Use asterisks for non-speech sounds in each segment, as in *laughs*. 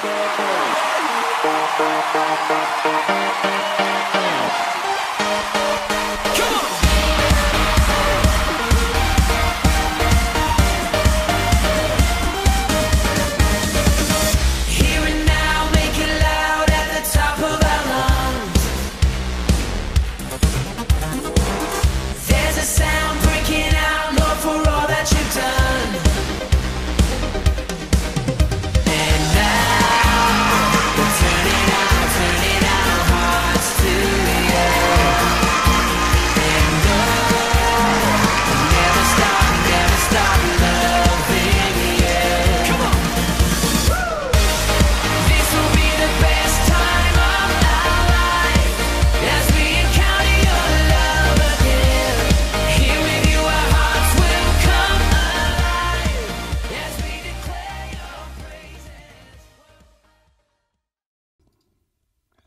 Thank you.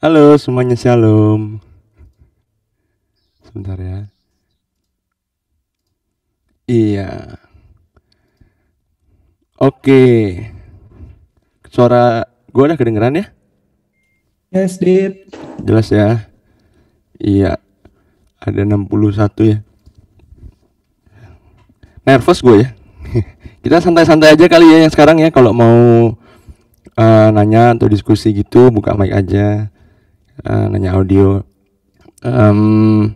Halo semuanya shalom Sebentar ya Iya Oke Suara gue udah kedengeran ya? Yes, Dit Jelas ya? Iya Ada 61 ya Nervous gue ya *laughs* Kita santai-santai aja kali ya yang sekarang ya Kalau mau uh, nanya atau diskusi gitu buka mic aja uh, nanya audio um,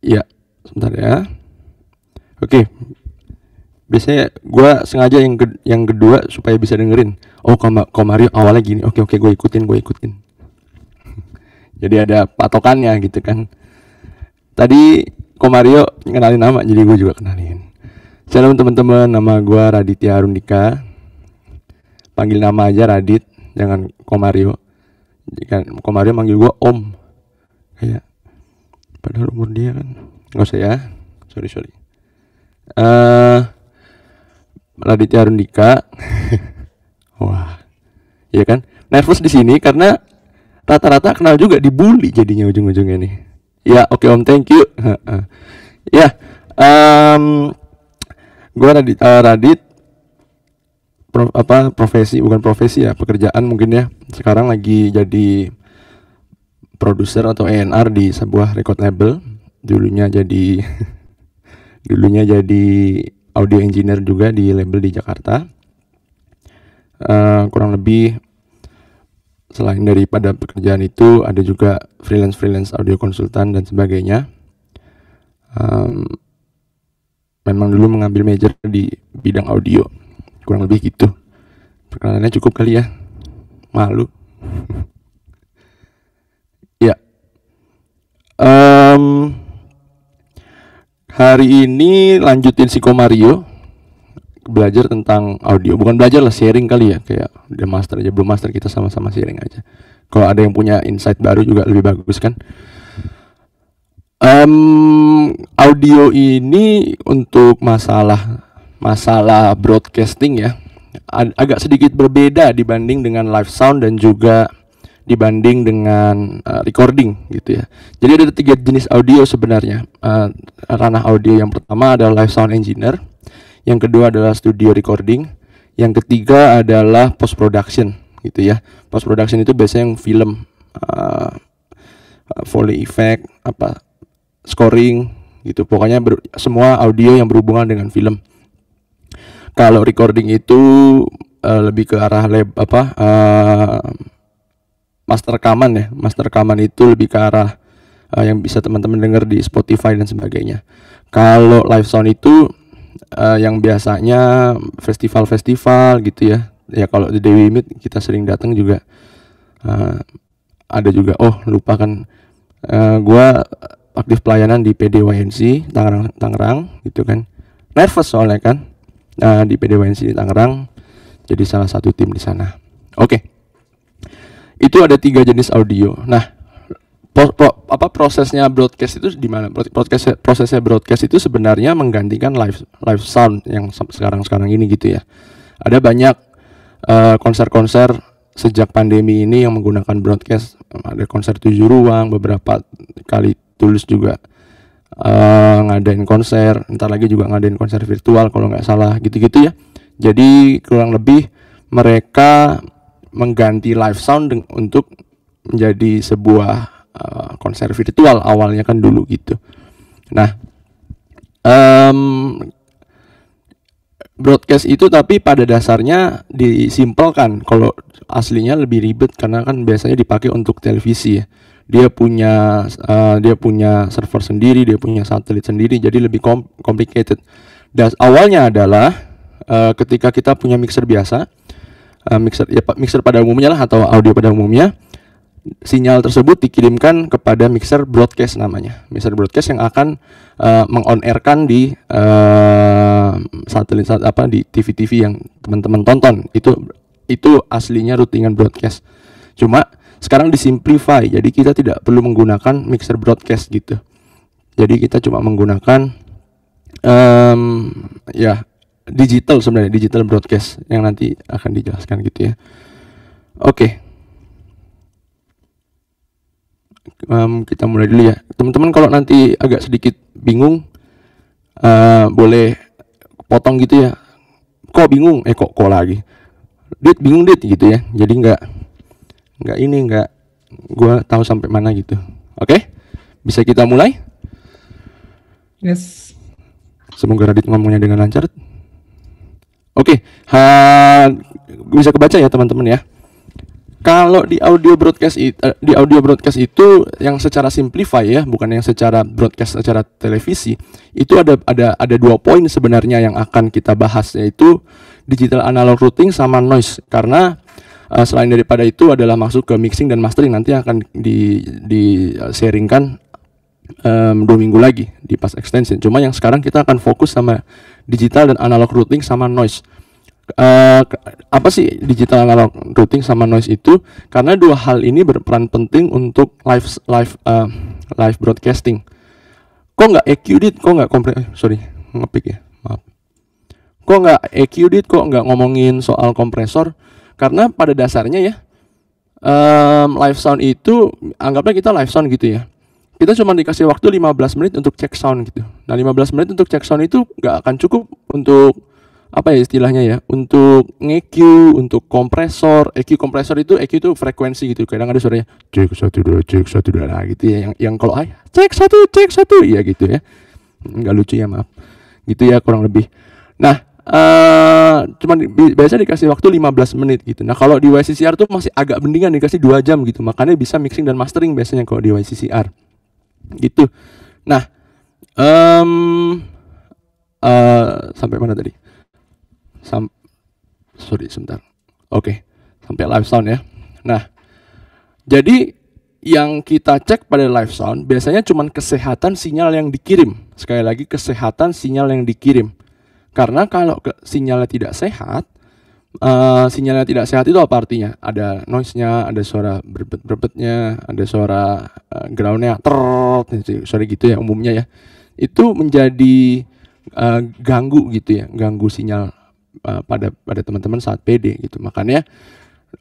ya sebentar ya oke okay. biasanya gue sengaja yang ke, yang kedua supaya bisa dengerin oh koma Mario awalnya gini oke okay, oke okay, gue ikutin gue ikutin *laughs* jadi ada patokannya gitu kan tadi Mario kenalin nama jadi gue juga kenalin Shalom teman-teman nama gue Raditya Arundika panggil nama aja Radit jangan Komario jangan Komario manggil gua om kayak padahal umur dia kan nggak usah ya sorry sorry eh uh, Raditya Arundika *laughs* wah Iya kan nervous di sini karena rata-rata kenal juga dibully jadinya ujung-ujungnya nih ya oke okay, om thank you ya um, gue Radit, uh, Radit pro, apa profesi bukan profesi ya pekerjaan mungkin ya sekarang lagi jadi produser atau ENR di sebuah record label dulunya jadi *laughs* dulunya jadi audio engineer juga di label di Jakarta uh, kurang lebih selain daripada pekerjaan itu ada juga freelance freelance audio konsultan dan sebagainya um, memang dulu mengambil major di bidang audio kurang lebih gitu perkenalannya cukup kali ya malu *laughs* ya um, hari ini lanjutin si Komario belajar tentang audio bukan belajar lah sharing kali ya kayak udah master aja belum master kita sama-sama sharing aja kalau ada yang punya insight baru juga lebih bagus kan um, audio ini untuk masalah masalah broadcasting ya Ag agak sedikit berbeda dibanding dengan live sound dan juga dibanding dengan uh, recording gitu ya. Jadi ada tiga jenis audio sebenarnya. Uh, ranah audio yang pertama adalah live sound engineer, yang kedua adalah studio recording, yang ketiga adalah post production gitu ya. Post production itu biasanya yang film, uh, eh, foley effect, apa scoring gitu. Pokoknya semua audio yang berhubungan dengan film kalau recording itu uh, lebih ke arah lab apa uh, master rekaman ya master rekaman itu lebih ke arah uh, yang bisa teman-teman dengar di Spotify dan sebagainya kalau live sound itu uh, yang biasanya festival-festival gitu ya ya kalau di Dewi Meet kita sering datang juga uh, ada juga oh lupa kan uh, gue aktif pelayanan di PDYNC Tangerang Tangerang gitu kan nervous soalnya kan uh, di PDWNC di Tangerang jadi salah satu tim di sana. Oke. Okay. Itu ada tiga jenis audio. Nah, pro, pro, apa prosesnya broadcast itu di mana? Broadcast prosesnya broadcast itu sebenarnya menggantikan live live sound yang sekarang-sekarang ini gitu ya. Ada banyak eh, konser-konser uh, sejak pandemi ini yang menggunakan broadcast. Ada konser tujuh ruang, beberapa kali tulis juga uh, ngadain konser ntar lagi juga ngadain konser virtual kalau nggak salah gitu-gitu ya jadi kurang lebih mereka mengganti live sound untuk menjadi sebuah uh, konser virtual awalnya kan dulu gitu nah um, broadcast itu tapi pada dasarnya disimpelkan kalau aslinya lebih ribet karena kan biasanya dipakai untuk televisi ya dia punya uh, dia punya server sendiri dia punya satelit sendiri jadi lebih kom complicated dan awalnya adalah uh, ketika kita punya mixer biasa uh, mixer ya mixer pada umumnya lah atau audio pada umumnya sinyal tersebut dikirimkan kepada mixer broadcast namanya mixer broadcast yang akan uh, mengonerkan di uh, satelit apa di TV-TV yang teman-teman tonton itu itu aslinya routingan broadcast cuma sekarang disimplify, jadi kita tidak perlu menggunakan mixer broadcast gitu. Jadi kita cuma menggunakan um, ya digital sebenarnya digital broadcast yang nanti akan dijelaskan gitu ya. Oke. Okay. Um, kita mulai dulu ya. Teman-teman kalau nanti agak sedikit bingung uh, boleh potong gitu ya. Kok bingung? Eh kok kok lagi? Dit bingung dit gitu ya. Jadi enggak nggak ini nggak gue tahu sampai mana gitu oke okay? bisa kita mulai yes semoga Radit ngomongnya dengan lancar oke okay. Ha, bisa kebaca ya teman-teman ya kalau di audio broadcast it, eh, di audio broadcast itu yang secara simplify ya bukan yang secara broadcast secara televisi itu ada ada ada dua poin sebenarnya yang akan kita bahas yaitu digital analog routing sama noise karena Eh, selain daripada itu adalah masuk ke mixing dan mastering nanti akan di di eh, sharingkan um, dua minggu lagi di pas extension. Cuma yang sekarang kita akan fokus sama digital dan analog routing sama noise. Uh, apa sih digital analog routing sama noise itu? Karena dua hal ini berperan penting untuk live live uh, live broadcasting. Kok nggak EQ EQDit? Kok nggak kompre? Eh, sorry, ngepik ya. Maaf. Kok nggak EQ EQDit? Kok nggak ngomongin soal kompresor? Karena pada dasarnya ya um, live sound itu anggaplah kita live sound gitu ya. Kita cuma dikasih waktu 15 menit untuk cek sound gitu. Nah 15 menit untuk cek sound itu nggak akan cukup untuk apa ya istilahnya ya untuk EQ untuk kompresor EQ kompresor itu EQ itu frekuensi gitu kadang ada suaranya cek satu dua cek satu dua nah, gitu ya yang yang kalau ay cek satu cek satu ya gitu ya nggak lucu ya maaf gitu ya kurang lebih nah uh, cuman bi biasa dikasih waktu 15 menit gitu. Nah, kalau di YCCR tuh masih agak mendingan dikasih dua jam gitu. Makanya bisa mixing dan mastering biasanya kalau di YCCR. Gitu. Nah, um, uh, sampai mana tadi? Sam sorry sebentar. Oke, okay. sampai live sound ya. Nah, jadi yang kita cek pada live sound biasanya cuman kesehatan sinyal yang dikirim. Sekali lagi kesehatan sinyal yang dikirim. Karena kalau ke, sinyalnya tidak sehat, uh, sinyalnya tidak sehat itu apa artinya? Ada noise-nya, ada suara berbet-berbetnya, ada suara uh, ground-nya, suara gitu ya umumnya ya. Itu menjadi uh, ganggu gitu ya, ganggu sinyal uh, pada pada teman-teman saat PD gitu. Makanya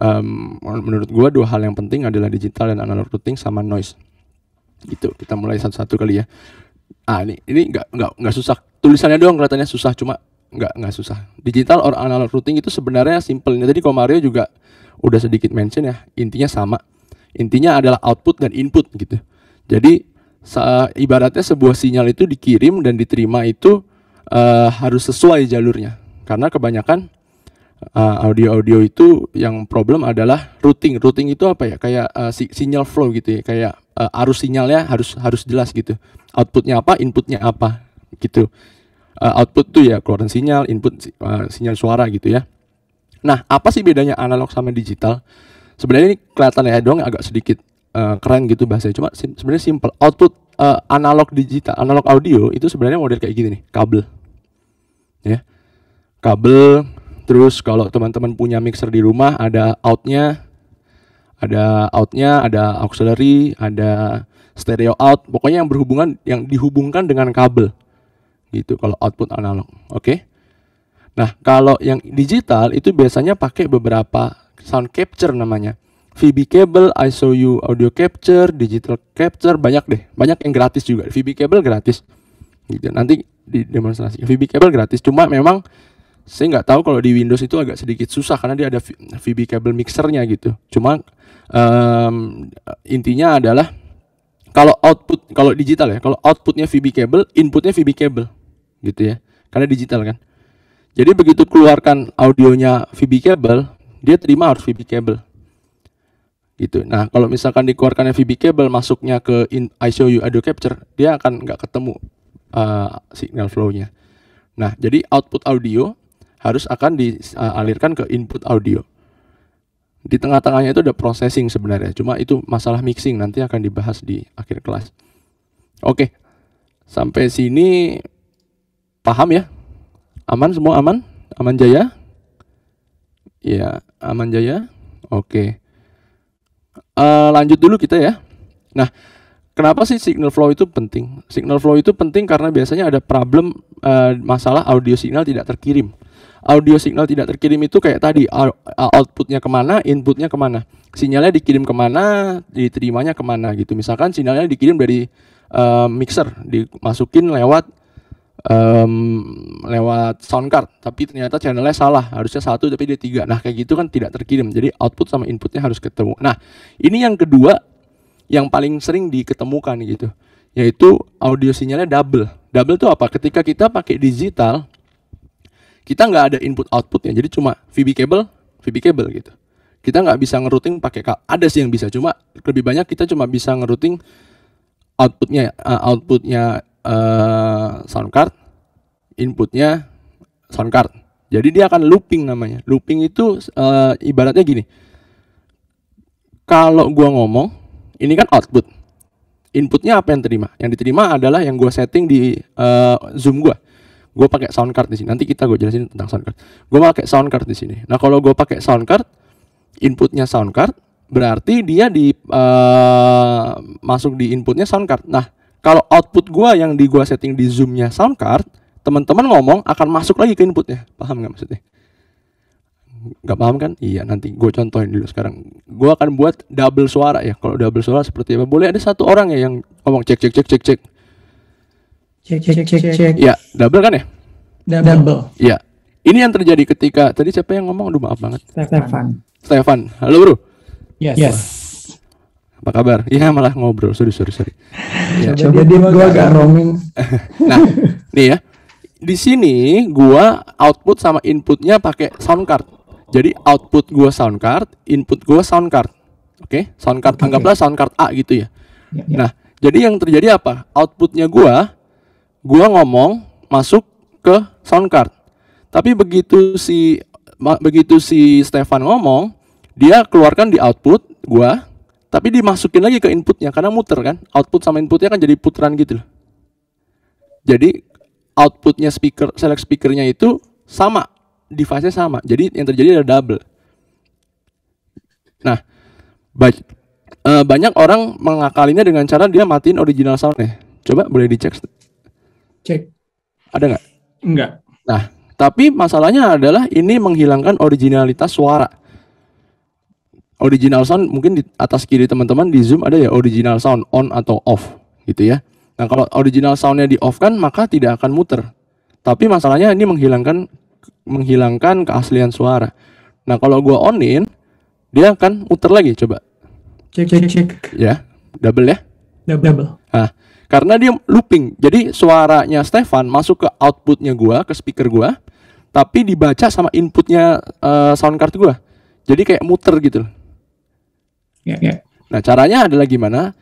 um, menurut gua dua hal yang penting adalah digital dan analog routing sama noise. Gitu. Kita mulai satu-satu kali ya ah ini ini nggak nggak nggak susah tulisannya doang kelihatannya susah cuma nggak nggak susah digital or analog routing itu sebenarnya simpelnya tadi Komario juga udah sedikit mention ya intinya sama intinya adalah output dan input gitu jadi se ibaratnya sebuah sinyal itu dikirim dan diterima itu uh, harus sesuai jalurnya karena kebanyakan eh, audio-audio uh, itu yang problem adalah routing routing itu apa ya kayak uh, si sinyal flow gitu ya kayak uh, arus sinyalnya harus harus jelas gitu. Outputnya apa, inputnya apa gitu. Uh, output tuh ya keluaran sinyal, input uh, sinyal suara gitu ya. Nah, apa sih bedanya analog sama digital? Sebenarnya ini kelihatan ya doang agak sedikit uh, keren gitu bahasanya. Cuma sim sebenarnya simple. Output uh, analog digital, analog audio itu sebenarnya model kayak gini nih, kabel. Ya. Kabel terus kalau teman-teman punya mixer di rumah ada outnya ada outnya, ada auxiliary, ada stereo out, pokoknya yang berhubungan yang dihubungkan dengan kabel. Gitu kalau output analog. Oke. Okay? Nah, kalau yang digital itu biasanya pakai beberapa sound capture namanya. VB cable, ISOU audio capture, digital capture, banyak deh. Banyak yang gratis juga. VB cable gratis. Gitu. Nanti di demonstrasi. VB cable gratis, cuma memang saya nggak tahu kalau di Windows itu agak sedikit susah karena dia ada VB cable mixernya gitu. Cuma um, intinya adalah kalau output kalau digital ya, kalau outputnya VB cable, inputnya VB cable gitu ya. Karena digital kan. Jadi begitu keluarkan audionya VB cable, dia terima harus VB cable. Gitu. Nah, kalau misalkan dikeluarkannya VB cable masuknya ke in ICU audio capture, dia akan nggak ketemu uh, signal flow-nya. Nah, jadi output audio harus akan dialirkan eh, ke input audio. Di tengah-tengahnya itu ada processing sebenarnya, cuma itu masalah mixing nanti akan dibahas di akhir kelas. Oke, sampai sini paham ya? Aman semua aman? Aman jaya? Ya, aman jaya. Oke. Uh, lanjut dulu kita ya. Nah, kenapa sih signal flow itu penting? Signal flow itu penting karena biasanya ada problem uh, masalah audio signal tidak terkirim audio signal tidak terkirim itu kayak tadi uh, outputnya kemana, inputnya kemana, sinyalnya dikirim kemana, diterimanya kemana gitu. Misalkan sinyalnya dikirim dari um, mixer, dimasukin lewat um, lewat sound card, tapi ternyata channelnya salah, harusnya satu tapi dia tiga. Nah kayak gitu kan tidak terkirim, jadi output sama inputnya harus ketemu. Nah ini yang kedua yang paling sering diketemukan gitu yaitu audio sinyalnya double. Double itu apa? Ketika kita pakai digital, kita nggak ada input outputnya jadi cuma VB cable VB cable gitu kita nggak bisa ngerouting pakai kabel ada sih yang bisa cuma lebih banyak kita cuma bisa ngerouting outputnya uh, outputnya uh, sound card inputnya sound card jadi dia akan looping namanya looping itu uh, ibaratnya gini kalau gua ngomong ini kan output inputnya apa yang terima yang diterima adalah yang gua setting di uh, zoom gua gue pakai sound card di sini nanti kita gue jelasin tentang sound card gue pakai sound card di sini nah kalau gue pakai sound card inputnya sound card berarti dia di uh, masuk di inputnya sound card nah kalau output gue yang di gue setting di zoomnya sound card teman-teman ngomong akan masuk lagi ke inputnya paham nggak maksudnya nggak paham kan iya nanti gue contohin dulu sekarang gue akan buat double suara ya kalau double suara seperti apa boleh ada satu orang ya yang ngomong cek cek cek cek cek Cek cek cek cek. Ya, double kan ya? Double. double. Ya. Ini yang terjadi ketika tadi siapa yang ngomong? Aduh maaf banget. Stefan. Stefan. Halo, Bro. Yes. yes. Apa kabar? Ya malah ngobrol. Sorry, sorry, sorry. *laughs* Ya. Coba, dia gua agak roaming. *laughs* nah, nih ya. Di sini gua output sama inputnya pakai sound card. Jadi output gua sound card, input gua sound card. Oke, okay? sound card okay. anggaplah sound card A gitu ya. ya, ya. Nah, jadi yang terjadi apa? Outputnya gua gua ngomong masuk ke sound card. Tapi begitu si begitu si Stefan ngomong, dia keluarkan di output gua, tapi dimasukin lagi ke inputnya karena muter kan. Output sama inputnya kan jadi putaran gitu loh. Jadi outputnya speaker select speakernya itu sama, device-nya sama. Jadi yang terjadi adalah double. Nah, baik eh, banyak orang mengakalinya dengan cara dia matiin original soundnya. Coba boleh dicek Cek. Ada nggak? enggak Nah, tapi masalahnya adalah ini menghilangkan originalitas suara. Original sound mungkin di atas kiri teman-teman di Zoom ada ya original sound on atau off gitu ya. Nah kalau original soundnya di off kan maka tidak akan muter. Tapi masalahnya ini menghilangkan menghilangkan keaslian suara. Nah kalau gua onin dia akan muter lagi coba. Cek cek cek. Ya double ya. Double. double. Nah karena dia looping. Jadi suaranya Stefan masuk ke outputnya gua, ke speaker gua, tapi dibaca sama inputnya uh, sound card gua. Jadi kayak muter gitu Yeah, yeah. Ya. Nah, caranya adalah gimana?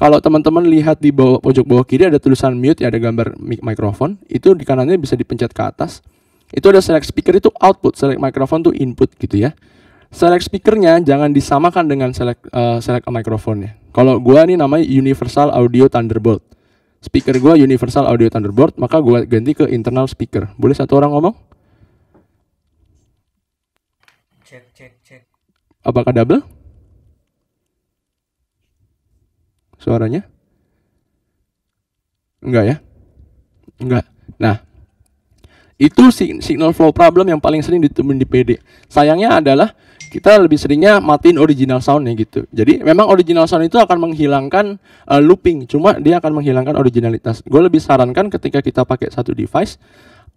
Kalau teman-teman lihat di bawah, pojok bawah kiri ada tulisan mute, ya ada gambar mic mikrofon Itu di kanannya bisa dipencet ke atas. Itu ada select speaker itu output, select mikrofon itu input gitu ya. Select speakernya jangan disamakan dengan select uh, select mikrofonnya. Kalau gua nih namanya Universal Audio Thunderbolt. Speaker gua Universal Audio Thunderbolt, maka gua ganti ke internal speaker. Boleh satu orang ngomong? Cek cek cek. Apakah double? Suaranya? Enggak ya? Enggak. Nah, itu signal flow problem yang paling sering ditemuin di PD. Sayangnya adalah kita lebih seringnya matiin original soundnya gitu. Jadi memang original sound itu akan menghilangkan uh, looping, cuma dia akan menghilangkan originalitas. Gue lebih sarankan ketika kita pakai satu device,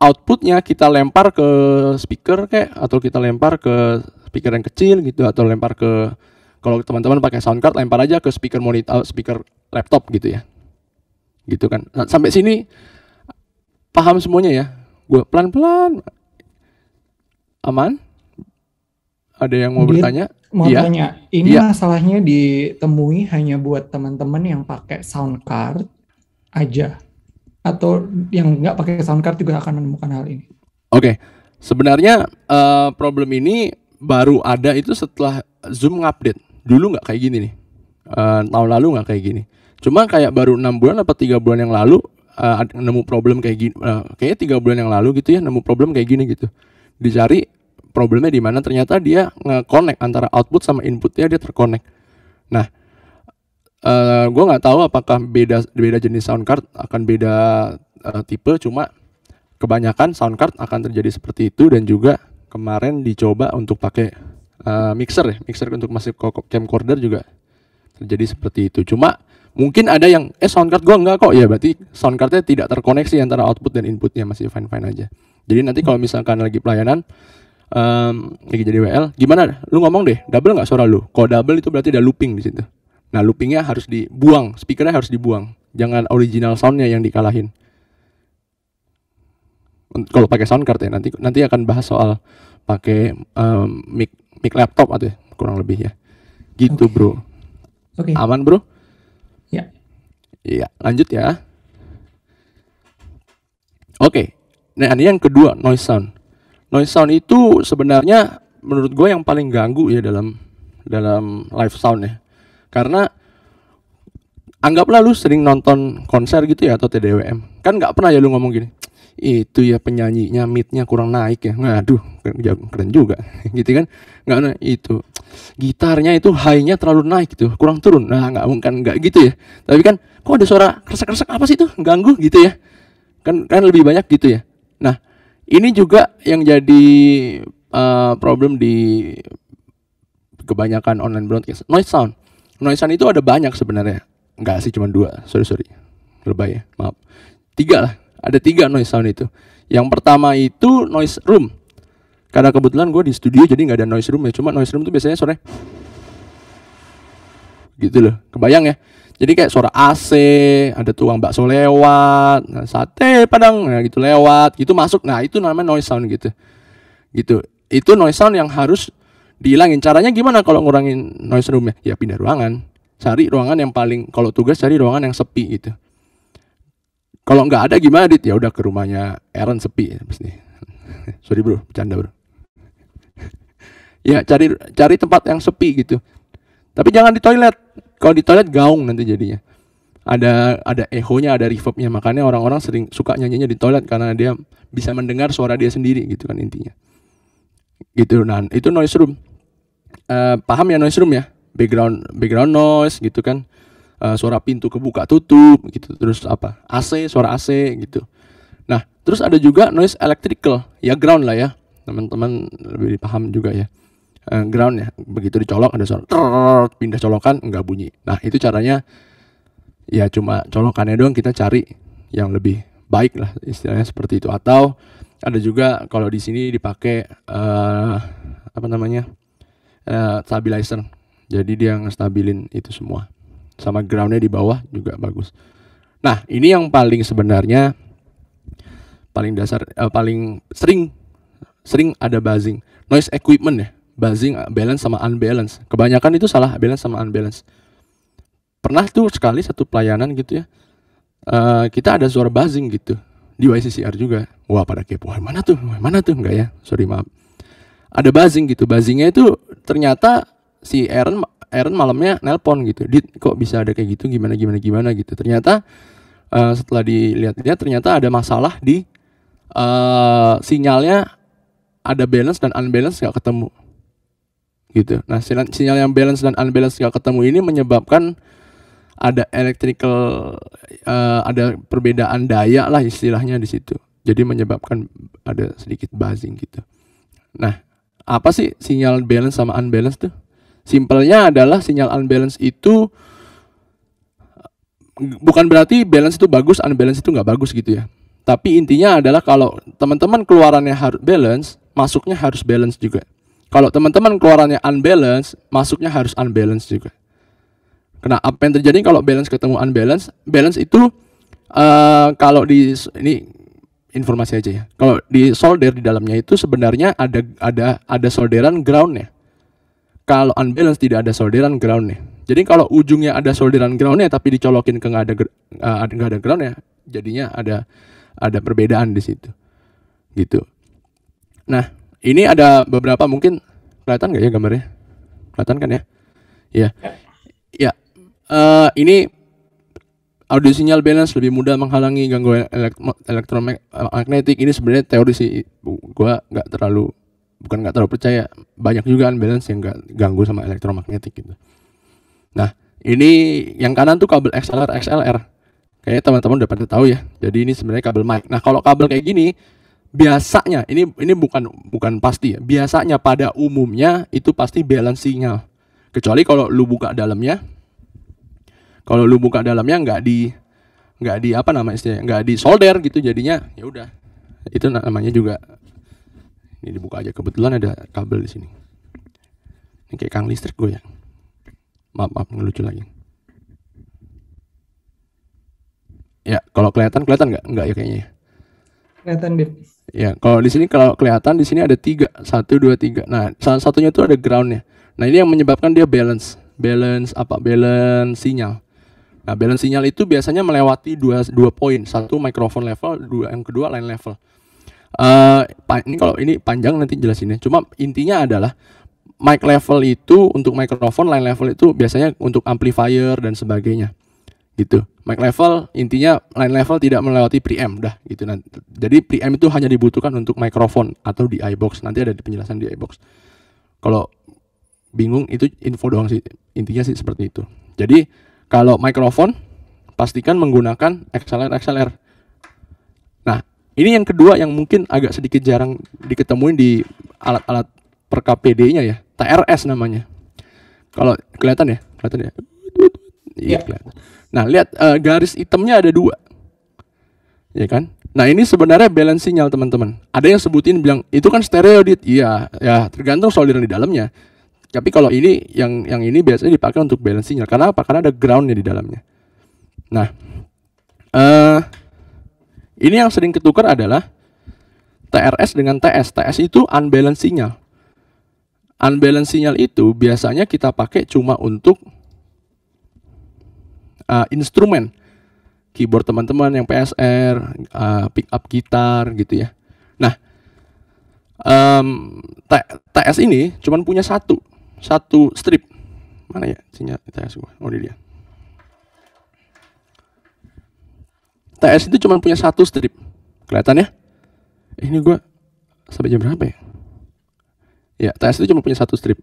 outputnya kita lempar ke speaker kayak atau kita lempar ke speaker yang kecil gitu atau lempar ke kalau teman-teman pakai sound card lempar aja ke speaker monitor, eh, speaker laptop gitu ya. Gitu kan. Nah, sampai sini paham semuanya ya gue pelan pelan aman ada yang mau Dia, bertanya mau ya. tanya ini ya. masalahnya ditemui hanya buat teman-teman yang pakai sound card aja atau yang nggak pakai sound card juga akan menemukan hal ini oke okay. sebenarnya uh, problem ini baru ada itu setelah zoom update. dulu nggak kayak gini nih uh, tahun lalu nggak kayak gini cuma kayak baru enam bulan atau tiga bulan yang lalu uh, nemu problem kayak gini uh, eh, kayak tiga bulan yang lalu gitu ya nemu problem kayak gini gitu dicari problemnya di mana ternyata dia nge antara output sama inputnya dia terkonek nah uh, eh, gue nggak tahu apakah beda beda jenis sound card akan beda uh, tipe cuma kebanyakan sound card akan terjadi seperti itu dan juga kemarin dicoba untuk pakai uh, mixer ya mixer untuk masih camcorder juga terjadi seperti itu cuma mungkin ada yang eh soundcard gua enggak kok ya berarti soundcardnya tidak terkoneksi antara output dan inputnya masih fine fine aja jadi nanti kalau misalkan lagi pelayanan um, lagi jadi WL gimana lu ngomong deh double nggak suara lu kalau double itu berarti ada looping di situ nah loopingnya harus dibuang speakernya harus dibuang jangan original soundnya yang dikalahin mmm, kalau pakai soundcard ya nanti nanti akan bahas soal pakai um, mic mic laptop atau ya, kurang lebih ya gitu okay. bro okay. aman bro Iya, lanjut ya. Oke, nah ini yang kedua noise sound. Noise sound itu sebenarnya menurut gue yang paling ganggu ya dalam dalam live sound ya. Karena anggaplah lu sering nonton konser gitu ya atau TDWM, kan nggak pernah ya lu ngomong gini itu ya penyanyinya midnya kurang naik ya ngaduh keren juga *laughs* gitu kan nggak nah, itu gitarnya itu highnya terlalu naik gitu kurang turun nah nggak mungkin nggak gitu ya tapi kan kok ada suara kresek kresek apa sih itu ganggu gitu ya kan kan lebih banyak gitu ya nah ini juga yang jadi uh, problem di kebanyakan online broadcast noise sound noise sound itu ada banyak sebenarnya nggak sih cuma dua sorry sorry lebay ya maaf tiga lah ada tiga noise sound itu. Yang pertama itu noise room. Karena kebetulan gue di studio jadi nggak ada noise room ya. Cuma noise room tuh biasanya sore. Gitu loh. Kebayang ya. Jadi kayak suara AC, ada tuang bakso lewat, nah, sate padang, nah gitu lewat, gitu masuk. Nah itu namanya noise sound gitu. Gitu. Itu noise sound yang harus dihilangin. Caranya gimana kalau ngurangin noise room ya? Ya pindah ruangan. Cari ruangan yang paling, kalau tugas cari ruangan yang sepi gitu. Kalau nggak ada gimana Dit? Ya udah ke rumahnya Aaron sepi ya nih *laughs* Sorry bro, bercanda bro. *laughs* ya cari cari tempat yang sepi gitu. Tapi jangan di toilet. Kalau di toilet gaung nanti jadinya. Ada ada ehonya, ada reverbnya. Makanya orang-orang sering suka nyanyinya di toilet karena dia bisa mendengar suara dia sendiri gitu kan intinya. Gitu nah itu noise room. Uh, paham ya noise room ya? Background background noise gitu kan uh, suara pintu kebuka tutup gitu terus apa AC suara AC gitu nah terus ada juga noise electrical ya ground lah ya teman-teman lebih paham juga ya uh, ground ya begitu dicolok ada suara trrr, pindah colokan nggak bunyi nah itu caranya ya cuma colokannya doang kita cari yang lebih baik lah istilahnya seperti itu atau ada juga kalau di sini dipakai uh, apa namanya uh, stabilizer jadi dia ngestabilin itu semua sama groundnya di bawah juga bagus. Nah ini yang paling sebenarnya paling dasar eh, paling sering sering ada buzzing noise equipment ya buzzing eh, balance sama unbalance kebanyakan itu salah balance sama unbalance pernah tuh sekali satu pelayanan gitu ya uh, kita ada suara buzzing gitu di YCCR juga wah pada kepo mana tuh mana tuh enggak ya sorry maaf ada buzzing gitu buzzingnya itu ternyata si Aaron Aaron malamnya nelpon gitu dit kok bisa ada kayak gitu gimana gimana gimana gitu ternyata uh, setelah dilihat-lihat ternyata ada masalah di uh, sinyalnya ada balance dan unbalance nggak ketemu gitu nah sinyal, sinyal yang balance dan unbalance nggak ketemu ini menyebabkan ada electrical uh, ada perbedaan daya lah istilahnya di situ jadi menyebabkan ada sedikit buzzing gitu nah apa sih sinyal balance sama unbalance tuh Simpelnya adalah sinyal unbalance itu bukan berarti balance itu bagus, unbalance itu nggak bagus gitu ya. Tapi intinya adalah kalau teman-teman keluarannya harus balance, masuknya harus balance juga. Kalau teman-teman keluarannya unbalance, masuknya harus unbalance juga. Karena apa yang terjadi kalau balance ketemu unbalance? Balance itu uh, kalau di ini informasi aja ya. Kalau di solder di dalamnya itu sebenarnya ada ada ada solderan groundnya kalau unbalance tidak ada solderan groundnya. Jadi kalau ujungnya ada solderan groundnya tapi dicolokin ke nggak ada nggak uh, ada groundnya, jadinya ada ada perbedaan di situ, gitu. Nah ini ada beberapa mungkin kelihatan nggak ya gambarnya? Kelihatan kan ya? Ya, ya. Uh, ini audio sinyal balance lebih mudah menghalangi gangguan elektromagnetik eh, ini sebenarnya teori sih gua nggak terlalu bukan nggak terlalu percaya banyak juga unbalance kan yang nggak ganggu sama elektromagnetik gitu nah ini yang kanan tuh kabel XLR XLR kayaknya teman-teman udah pada tahu ya jadi ini sebenarnya kabel mic nah kalau kabel kayak gini biasanya ini ini bukan bukan pasti ya biasanya pada umumnya itu pasti balance sinyal kecuali kalau lu buka dalamnya kalau lu buka dalamnya nggak di nggak di apa namanya nggak di solder gitu jadinya ya udah itu namanya juga ini dibuka aja kebetulan ada kabel di sini ini kayak kang listrik gue ya maaf maaf ngelucu lagi ya kalau kelihatan kelihatan nggak nggak ya kayaknya ya? kelihatan dip ya kalau di sini kalau kelihatan di sini ada tiga satu dua tiga nah salah satunya itu ada groundnya nah ini yang menyebabkan dia balance balance apa balance sinyal Nah, balance sinyal itu biasanya melewati dua, dua poin. Satu microphone level, dua yang kedua line level. Eh, ini kalau ini panjang nanti jelasinnya. Cuma intinya adalah mic level itu untuk microphone, line level itu biasanya untuk amplifier dan sebagainya. Gitu. Mic level intinya line level tidak melewati preamp dah gitu nanti. Jadi preamp itu hanya dibutuhkan untuk microphone atau di iBox. Nanti ada di penjelasan di iBox. Kalau bingung itu info doang sih. Intinya sih seperti itu. Jadi kalau microphone pastikan menggunakan XLR XLR. Nah, ini yang kedua yang mungkin agak sedikit jarang diketemuin di alat-alat per KPD-nya ya, TRS namanya. Kalau kelihatan ya, kelihatan ya. Iya, ya. kelihatan. Nah, lihat uh, garis itemnya ada dua. Ya kan? Nah, ini sebenarnya balance sinyal, teman-teman. Ada yang sebutin bilang, "Itu kan stereo, dit." Iya, ya, tergantung solderan di dalamnya. Tapi kalau ini yang yang ini biasanya dipakai untuk balance sinyal. Karena apa? Karena ada groundnya di dalamnya. Nah, eh uh, ini yang sering ketukar adalah TRS dengan TS. TS itu unbalanced sinyal. Unbalanced sinyal itu biasanya kita pakai cuma untuk uh, instrumen keyboard teman-teman yang PSR, uh, pick up gitar gitu ya. Nah, um, TS ini cuma punya satu, satu strip. Mana ya sinyal TS gua? Oh, ini dia. TS itu cuma punya satu strip. Kelihatan ya? Eh, ini gue sampai jam berapa ya? Ya, TS itu cuma punya satu strip.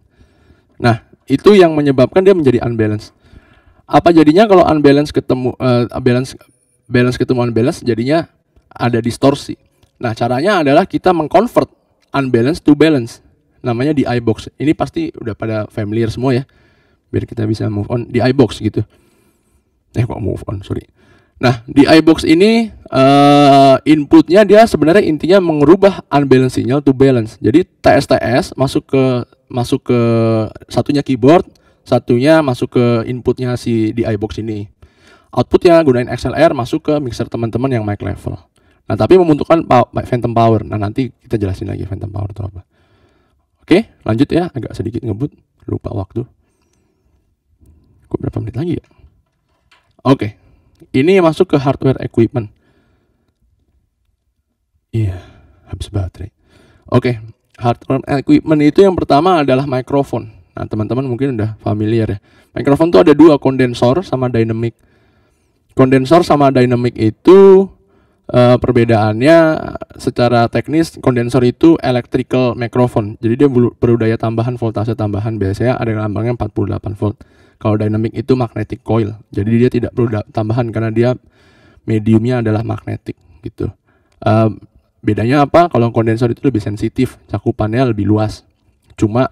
Nah, itu yang menyebabkan dia menjadi unbalance. Apa jadinya kalau unbalance ketemu uh, balance balance ketemu unbalance jadinya ada distorsi. Nah, caranya adalah kita mengconvert unbalance to balance. Namanya di iBox. Ini pasti udah pada familiar semua ya. Biar kita bisa move on di iBox gitu. Eh kok move on, sorry Nah, di iBox ini uh, inputnya dia sebenarnya intinya mengubah unbalanced signal to balance. Jadi TSTS masuk ke masuk ke satunya keyboard, satunya masuk ke inputnya si di iBox ini. Outputnya gunain XLR masuk ke mixer teman-teman yang mic level. Nah, tapi membutuhkan phantom power. Nah, nanti kita jelasin lagi phantom power itu apa. Oke, lanjut ya. Agak sedikit ngebut, lupa waktu. Kok berapa menit lagi ya? Oke, ini masuk ke hardware equipment. Iya, yeah, habis baterai. Oke, okay, hardware equipment itu yang pertama adalah microphone. Nah, teman-teman mungkin udah familiar ya. Microphone itu ada dua, kondensor sama dynamic. Kondensor sama dynamic itu uh, perbedaannya secara teknis kondensor itu electrical microphone. Jadi dia perlu daya tambahan voltase tambahan biasanya ada lambangnya 48 volt. Kalau dynamic itu magnetic coil. Jadi dia tidak perlu tambahan karena dia mediumnya adalah magnetic gitu. Uh, bedanya apa? Kalau kondensor itu lebih sensitif, cakupannya lebih luas. Cuma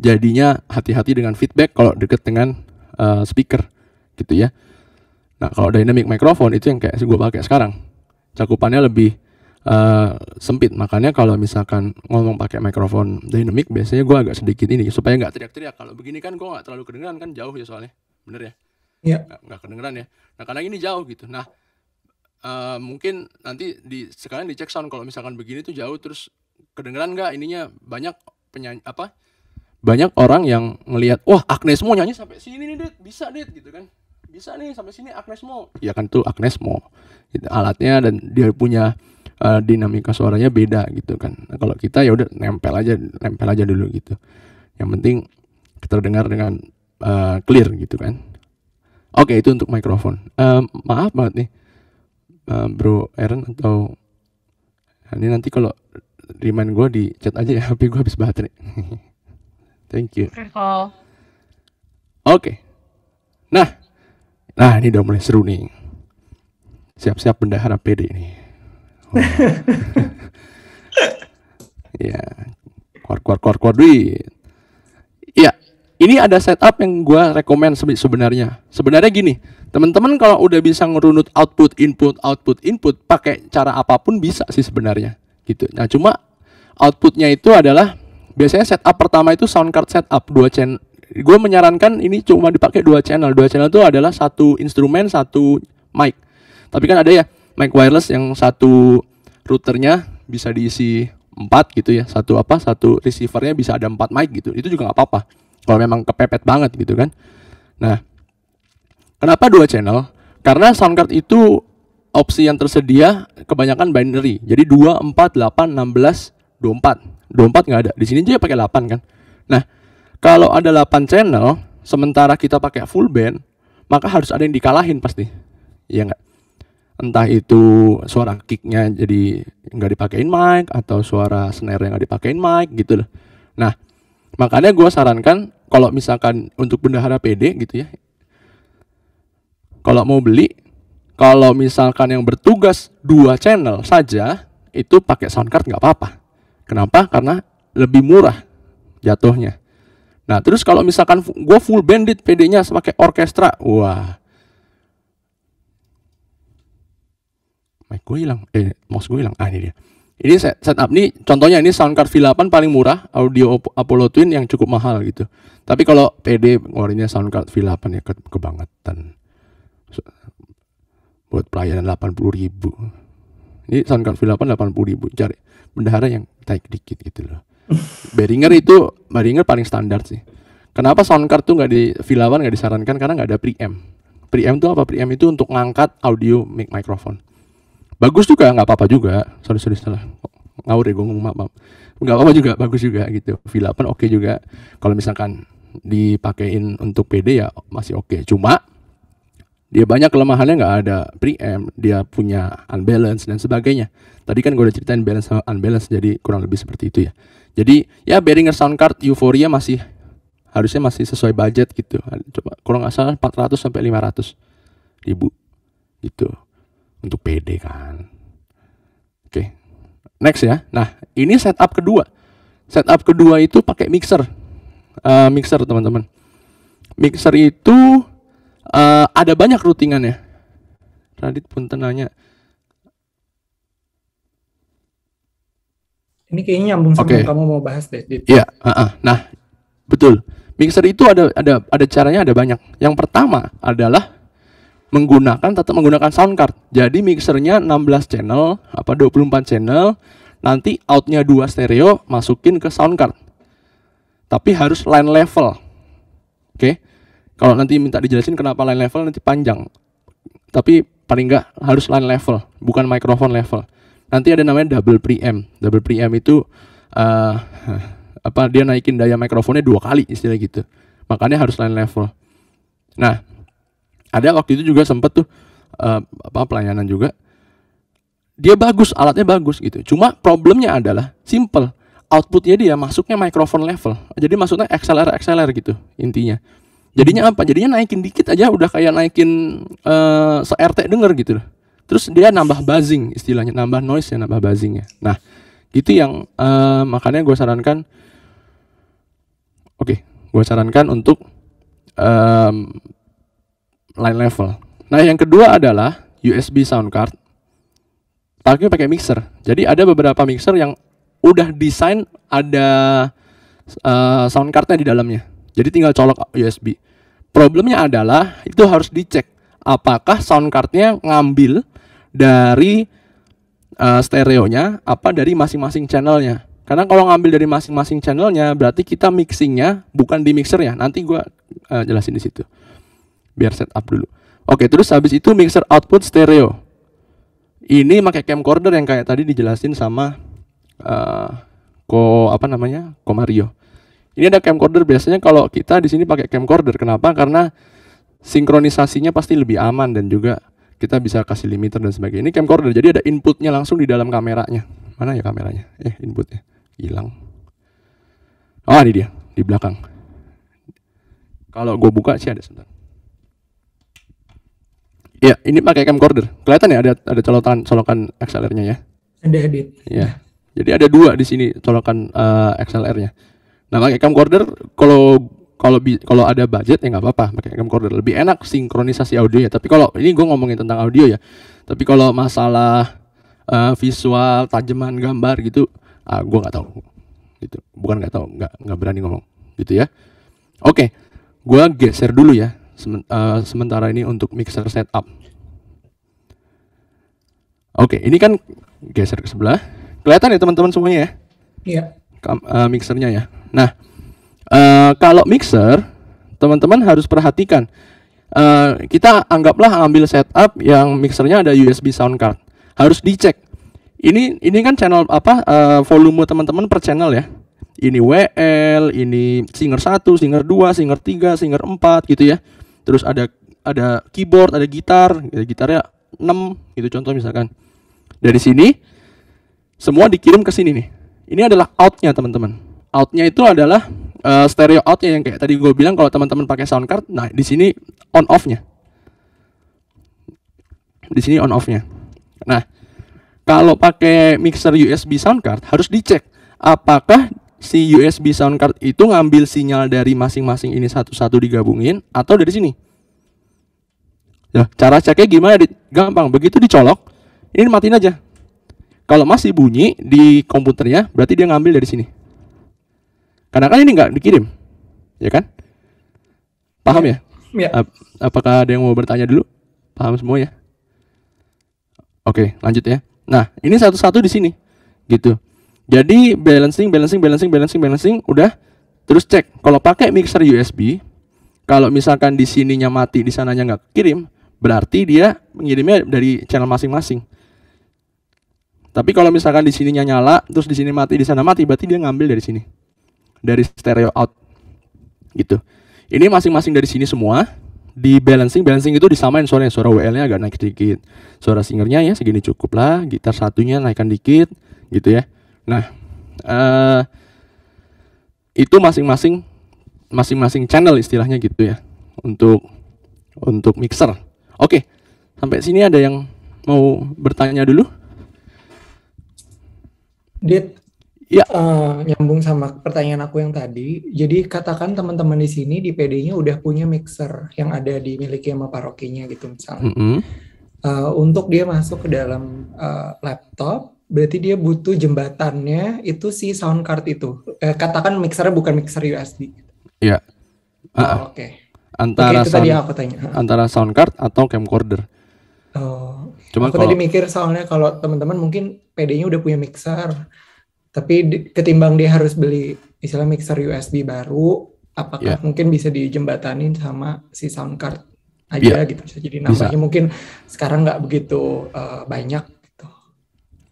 jadinya hati-hati dengan feedback kalau deket dengan uh, speaker gitu ya. Nah, kalau dynamic microphone itu yang kayak gue pakai sekarang. Cakupannya lebih uh, sempit. Makanya kalau misalkan ngomong pakai mikrofon dynamic, biasanya gue agak sedikit ini supaya nggak teriak-teriak. Kalau begini kan gue nggak terlalu kedengeran kan jauh ya soalnya, bener ya? Iya. Yeah. Nggak kedengeran ya. Nah karena ini jauh gitu. Nah uh, mungkin nanti di sekalian dicek sound kalau misalkan begini tuh jauh terus kedengeran nggak ininya banyak penyanyi apa? Banyak orang yang ngelihat, wah Agnes mau nyanyi sampai sini nih, Dit. bisa Dit gitu kan bisa nih sampai sini Agnes mau ya kan tuh Agnes mau gitu, alatnya dan dia punya uh, dinamika suaranya beda gitu kan nah, kalau kita ya udah nempel aja nempel aja dulu gitu yang penting terdengar dengan uh, clear gitu kan oke itu untuk mikrofon uh, maaf banget nih uh, bro Aaron atau ini nanti kalau remind gue di chat aja ya tapi *laughs* gue habis baterai *laughs* thank you oke okay. nah nah ini udah mulai seru nih siap-siap bendahara PD nih *laughs* ya, keluar keluar keluar keluar duit. Ya, ini ada setup yang gue rekomend sebenarnya. Sebenarnya gini, teman-teman kalau udah bisa ngerunut output input output input pakai cara apapun bisa sih sebenarnya gitu. Nah cuma outputnya itu adalah biasanya setup pertama itu sound card setup dua channel gue menyarankan ini cuma dipakai dua channel dua channel itu adalah satu instrumen satu mic tapi kan ada ya mic wireless yang satu routernya bisa diisi empat gitu ya satu apa satu receivernya bisa ada empat mic gitu itu juga nggak apa-apa kalau memang kepepet banget gitu kan nah kenapa dua channel karena soundcard itu opsi yang tersedia kebanyakan binary jadi dua empat delapan enam belas dua empat dua empat nggak ada di sini juga pakai delapan kan nah kalau ada delapan channel sementara kita pakai full band maka harus ada yang dikalahin pasti ya nggak entah itu suara kicknya jadi nggak dipakein mic atau suara snare yang nggak dipakein mic gitu loh. Nah makanya gue sarankan kalau misalkan untuk bendahara PD gitu ya, kalau mau beli, kalau misalkan yang bertugas dua channel saja itu pakai soundcard nggak apa-apa. Kenapa? Karena lebih murah jatuhnya. Nah terus kalau misalkan gue full bandit PD-nya pakai orkestra, wah eh gue hilang eh mouse gue hilang ah ini dia ini setup nih contohnya ini soundcard card V8 paling murah audio Apollo Twin yang cukup mahal gitu tapi kalau PD ngeluarinnya soundcard card V8 ya ke, kebangetan buat pelayanan 80 ribu ini soundcard card V8 80 ribu cari bendahara yang naik dikit gitu loh *laughs* Beringer itu Beringer paling standar sih kenapa soundcard tuh nggak di V8 nggak disarankan karena nggak ada preamp preamp tuh apa preamp itu untuk ngangkat audio mic microphone bagus juga nggak apa-apa juga sorry sorry salah ngawur ya gue ngomong maaf, nggak apa-apa juga bagus juga gitu V8 oke okay juga kalau misalkan dipakein untuk PD ya masih oke okay. cuma dia banyak kelemahannya nggak ada preamp dia punya unbalance dan sebagainya tadi kan gue udah ceritain balance sama unbalance jadi kurang lebih seperti itu ya jadi ya bearing sound card euforia masih harusnya masih sesuai budget gitu coba kurang asal salah 400 sampai 500 ribu gitu untuk PD kan. Oke. Okay. Next ya. Nah, ini setup kedua. Setup kedua itu pakai mixer. Uh, mixer, teman-teman. Mixer itu uh, ada banyak routingannya. Radit pun tenanya, Ini kayaknya nyambung sama okay. kamu mau bahas deh. Iya, yeah, uh -uh. nah betul. Mixer itu ada ada ada caranya ada banyak. Yang pertama adalah menggunakan tetap menggunakan sound card. Jadi mixernya 16 channel apa 24 channel, nanti outnya dua stereo masukin ke sound card. Tapi harus line level. Oke. Okay? Kalau nanti minta dijelasin kenapa line level nanti panjang. Tapi paling enggak harus line level, bukan microphone level. Nanti ada namanya double preamp. Double preamp itu uh, apa dia naikin daya mikrofonnya dua kali istilah gitu. Makanya harus line level. Nah, ada waktu itu juga sempet tuh uh, apa pelayanan juga dia bagus alatnya bagus gitu cuma problemnya adalah simple outputnya dia masuknya microphone level jadi maksudnya XLR XLR gitu intinya jadinya apa jadinya naikin dikit aja udah kayak naikin uh, se RT denger gitu loh terus dia nambah buzzing istilahnya nambah noise ya nambah buzzingnya. nah gitu yang uh, makanya gue sarankan oke okay, gue sarankan untuk um, line level. Nah, yang kedua adalah USB sound card. Tapi pakai mixer. Jadi ada beberapa mixer yang udah desain ada uh, sound cardnya di dalamnya. Jadi tinggal colok USB. Problemnya adalah itu harus dicek apakah sound cardnya ngambil dari uh, stereonya apa dari masing-masing channelnya. Karena kalau ngambil dari masing-masing channelnya berarti kita mixingnya bukan di mixer mixernya. Nanti gue uh, jelasin di situ biar setup dulu. Oke, terus habis itu mixer output stereo. Ini pakai camcorder yang kayak tadi dijelasin sama uh, eh, ko apa namanya? Ko Mario. Ini ada camcorder biasanya kalau kita di sini pakai camcorder. Kenapa? Karena sinkronisasinya pasti lebih aman dan juga kita bisa kasih limiter dan sebagainya. Ini camcorder jadi ada inputnya langsung di dalam kameranya. Mana ya kameranya? Eh, inputnya hilang. Oh, ini dia di belakang. Kalau gue buka sih ada sebentar. Ya, ini pakai camcorder. Kelihatan ya ada ada colokan colokan XLR-nya ya? Ada, edit. Ya. Jadi ada dua di sini colokan uh, eh, XLR-nya. Nah, pakai camcorder kalau kalau kalau ada budget ya nggak apa-apa pakai camcorder lebih enak sinkronisasi audio ya tapi kalau ini gue ngomongin tentang audio ya tapi kalau masalah uh, visual tajaman gambar gitu uh, ah, gue nggak tahu gitu bukan nggak tahu nggak nggak berani ngomong gitu ya oke okay. gue geser dulu ya uh, sementara ini untuk mixer setup. Oke, ini kan geser ke sebelah. Kelihatan ya teman-teman semuanya ya? Iya. uh, mixernya ya. Nah, uh, kalau mixer, teman-teman harus perhatikan. Uh, kita anggaplah ambil setup yang mixernya ada USB sound card. Harus dicek. Ini ini kan channel apa uh, volume teman-teman per channel ya. Ini WL, ini Singer 1, Singer 2, Singer 3, Singer 4 gitu ya terus ada ada keyboard ada gitar ada ya, gitarnya 6 gitu contoh misalkan dari sini semua dikirim ke sini nih ini adalah outnya teman-teman outnya itu adalah uh, stereo outnya yang kayak tadi gue bilang kalau teman-teman pakai sound card nah di sini on offnya di sini on offnya nah kalau pakai mixer USB sound card harus dicek apakah si USB sound card itu ngambil sinyal dari masing-masing ini satu-satu digabungin atau dari sini? Ya, cara ceknya gimana? Gampang. Begitu dicolok, ini matiin aja. Kalau masih bunyi di komputernya, berarti dia ngambil dari sini. Karena kan ini nggak dikirim, ya kan? Paham ya? ya? ya. Ap apakah ada yang mau bertanya dulu? Paham semua ya? Oke, lanjut ya. Nah, ini satu-satu di sini, gitu. Jadi balancing, balancing, balancing, balancing, balancing, udah. Terus cek. Kalau pakai mixer USB, kalau misalkan di sininya mati, di sananya nggak kirim, berarti dia mengirimnya dari channel masing-masing. Tapi kalau misalkan di sininya nyala, terus di sini mati, di sana mati, berarti dia ngambil dari sini, dari stereo out, gitu. Ini masing-masing dari sini semua. Di balancing, balancing itu disamain suaranya, suara WL-nya agak naik sedikit, suara singernya ya segini cukup lah, gitar satunya naikkan dikit, gitu ya Nah, uh, itu masing-masing masing-masing channel istilahnya gitu ya untuk untuk mixer. Oke, sampai sini ada yang mau bertanya dulu? Dit, ya uh, nyambung sama pertanyaan aku yang tadi. Jadi katakan teman-teman di sini di PD-nya udah punya mixer yang ada dimiliki sama parokinya gitu misalnya. Mm -hmm. uh, eh, untuk dia masuk ke dalam uh, laptop, berarti dia butuh jembatannya itu si sound card itu. Eh, katakan mixer bukan mixer USB. ya Oh, ah, ah. Oke. Okay. Antara okay, sound, aku tanya. antara sound card atau camcorder. Oh. Cuma aku kalau, tadi mikir soalnya kalau teman-teman mungkin PD-nya udah punya mixer, tapi di, ketimbang dia harus beli misalnya mixer USB baru, apakah yeah. mungkin bisa dijembatanin sama si sound card iya. aja yeah. gitu? Jadi namanya mungkin sekarang nggak begitu uh, banyak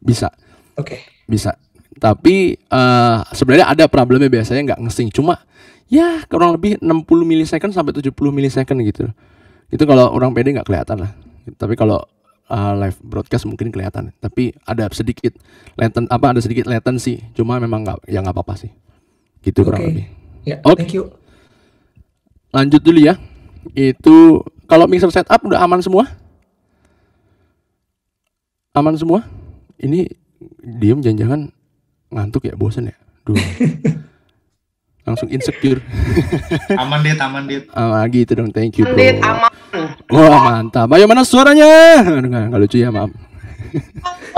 bisa. Oke. Okay. Bisa. Tapi uh, sebenarnya ada problemnya biasanya nggak ngesing. Cuma ya kurang lebih 60 milisecond sampai 70 milisecond gitu. Itu kalau orang pede nggak kelihatan lah. Tapi kalau uh, live broadcast mungkin kelihatan. Tapi ada sedikit latent apa ada sedikit latency. Cuma memang nggak ya nggak apa-apa sih. Gitu okay. kurang lebih. Yeah, Oke. okay. Lanjut dulu ya. Itu kalau mixer setup udah aman semua? Aman semua? ini diem jangan-jangan ngantuk ya bosan ya dulu *laughs* langsung insecure *laughs* aman dit aman dit ah, itu dong thank you bro aman wah oh, mantap ayo mana suaranya nggak, nggak lucu ya maaf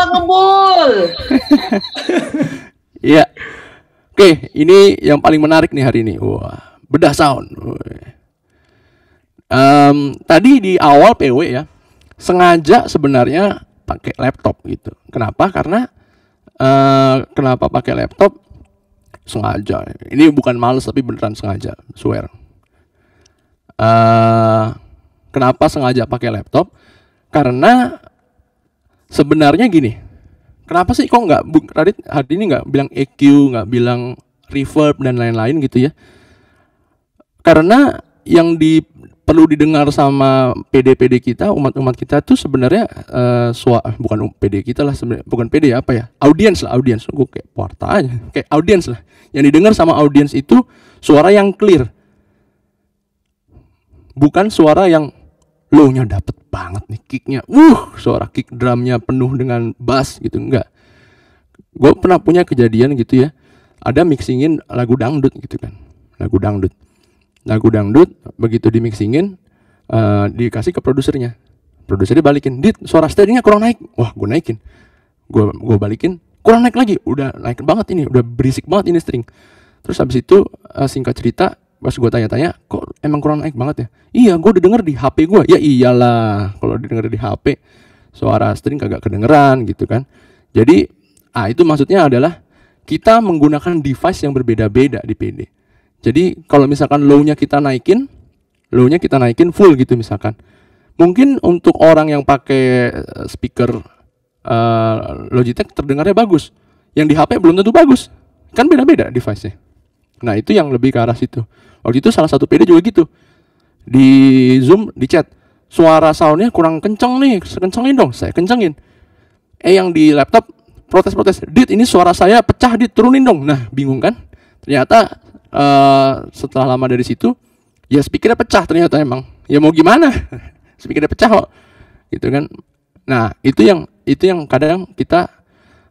ngebul *laughs* iya oke ini yang paling menarik nih hari ini wah bedah sound um, tadi di awal PW ya sengaja sebenarnya pakai laptop gitu. Kenapa? Karena uh, kenapa pakai laptop? Sengaja. Ini bukan males tapi beneran sengaja, swear. Uh, kenapa sengaja pakai laptop? Karena sebenarnya gini. Kenapa sih kok nggak Radit hari ini nggak bilang EQ, nggak bilang reverb dan lain-lain gitu ya? Karena yang di perlu didengar sama PD-PD kita, umat-umat kita tuh sebenarnya uh, sua, bukan um, PD kita lah sebenarnya, bukan PD ya apa ya? Audiens lah, audiens. Gue kayak warta aja, kayak audiens lah. Yang didengar sama audiens itu suara yang clear. Bukan suara yang lo nya dapet banget nih kicknya. uh suara kick drumnya penuh dengan bass gitu, enggak. Gue pernah punya kejadian gitu ya. Ada mixingin lagu dangdut gitu kan. Lagu dangdut lagu nah, dangdut begitu di mixingin uh, eh, dikasih ke produsernya produsernya balikin dit suara steadynya kurang naik wah gue naikin gue gue balikin kurang naik lagi udah naik banget ini udah berisik banget ini string terus habis itu uh, singkat cerita pas gue tanya-tanya kok emang kurang naik banget ya iya gue udah denger di HP gue ya iyalah kalau denger di HP suara string kagak kedengeran gitu kan jadi ah itu maksudnya adalah kita menggunakan device yang berbeda-beda di PD jadi kalau misalkan low-nya kita naikin, low-nya kita naikin full gitu misalkan. Mungkin untuk orang yang pakai eh, speaker uh, Logitech terdengarnya bagus. Yang di HP belum tentu bagus. Kan beda-beda device-nya. Nah, itu yang lebih ke arah situ. Waktu itu salah satu PD juga gitu. Di Zoom, di chat, suara soundnya kurang kenceng nih, kencengin dong, saya kencengin. Eh, yang di laptop, protes-protes, dit ini suara saya pecah, dit turunin dong. Nah, bingung kan? Ternyata uh, setelah lama dari situ ya speakernya pecah ternyata emang ya mau gimana *laughs* speakernya pecah kok gitu kan nah itu yang itu yang kadang kita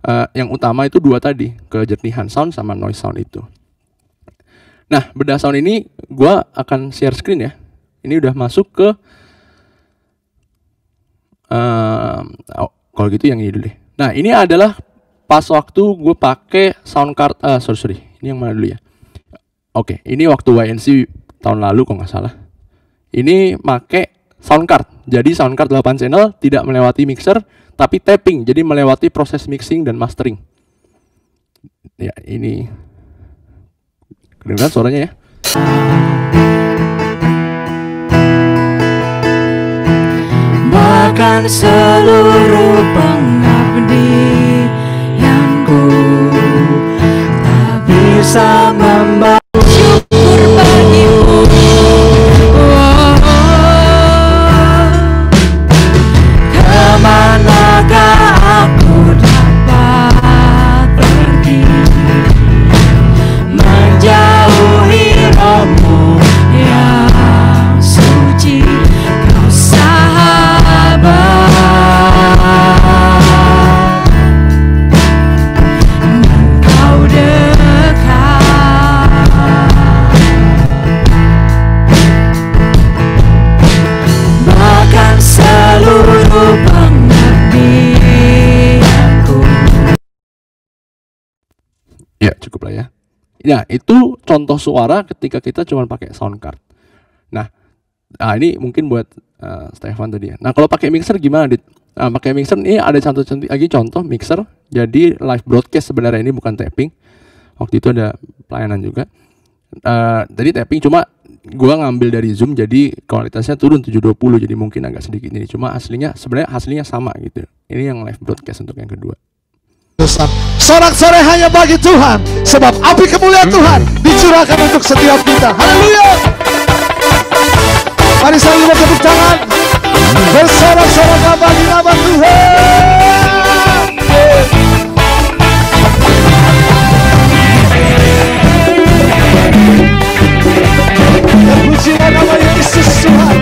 uh, yang utama itu dua tadi kejernihan sound sama noise sound itu nah bedah sound ini gue akan share screen ya ini udah masuk ke uh, oh, kalau gitu yang ini dulu deh nah ini adalah pas waktu gue pakai sound card uh, sorry sorry ini yang mana dulu ya Oke, okay, ini waktu YNC tahun lalu kok nggak salah. Ini make sound card. Jadi sound card 8 channel tidak melewati mixer tapi tapping. Jadi melewati proses mixing dan mastering. Ya, ini kedengaran suaranya ya. Bahkan seluruh pengabdianku tak bisa Ya, itu contoh suara ketika kita cuma pakai sound card. Nah, nah ini mungkin buat uh, Stefan tadi ya. Nah, kalau pakai mixer gimana, Dit? Nah, pakai mixer ini ada contoh contoh lagi contoh mixer. Jadi live broadcast sebenarnya ini bukan tapping. Waktu itu ada pelayanan juga. Uh, jadi tapping cuma gua ngambil dari Zoom jadi kualitasnya turun 720 jadi mungkin agak sedikit ini cuma aslinya sebenarnya aslinya sama gitu. Ini yang live broadcast untuk yang kedua. Tuhan. sorak sore hanya bagi Tuhan. Sebab api kemuliaan Tuhan dicurahkan untuk setiap kita. Haleluya. Mari saling lima tangan. Bersorak-sorak bagi nama Tuhan. Terpujilah nama Yesus Tuhan.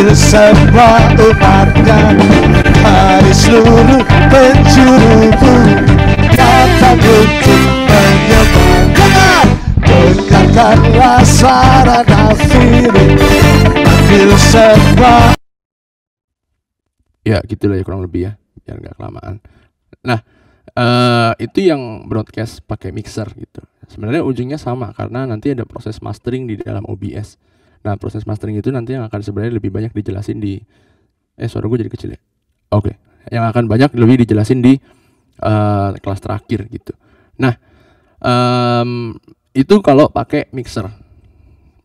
hampir semua umatnya dari seluruh penjuru pun datang untuk menyembah dengarkanlah suara nafir hampir semua ya gitulah ya kurang lebih ya biar nggak kelamaan nah uh, itu yang broadcast pakai mixer gitu. Sebenarnya ujungnya sama karena nanti ada proses mastering di dalam OBS. Nah proses mastering itu nanti yang akan sebenarnya lebih banyak dijelasin di eh suara gue jadi kecil ya. Oke, okay. yang akan banyak lebih dijelasin di uh, kelas terakhir gitu. Nah um, itu kalau pakai mixer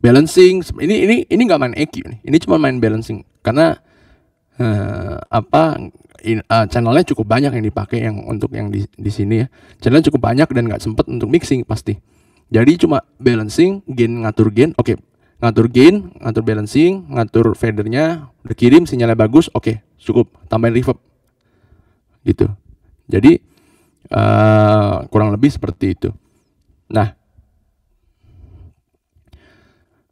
balancing ini ini ini nggak main EQ nih ini cuma main balancing karena uh, apa in, uh, channelnya cukup banyak yang dipakai yang untuk yang di, di sini ya channel cukup banyak dan nggak sempet untuk mixing pasti jadi cuma balancing gain ngatur gain oke okay, ngatur gain, ngatur balancing, ngatur fadernya, udah sinyalnya bagus, oke, okay, cukup, tambahin reverb. Gitu. Jadi uh, kurang lebih seperti itu. Nah,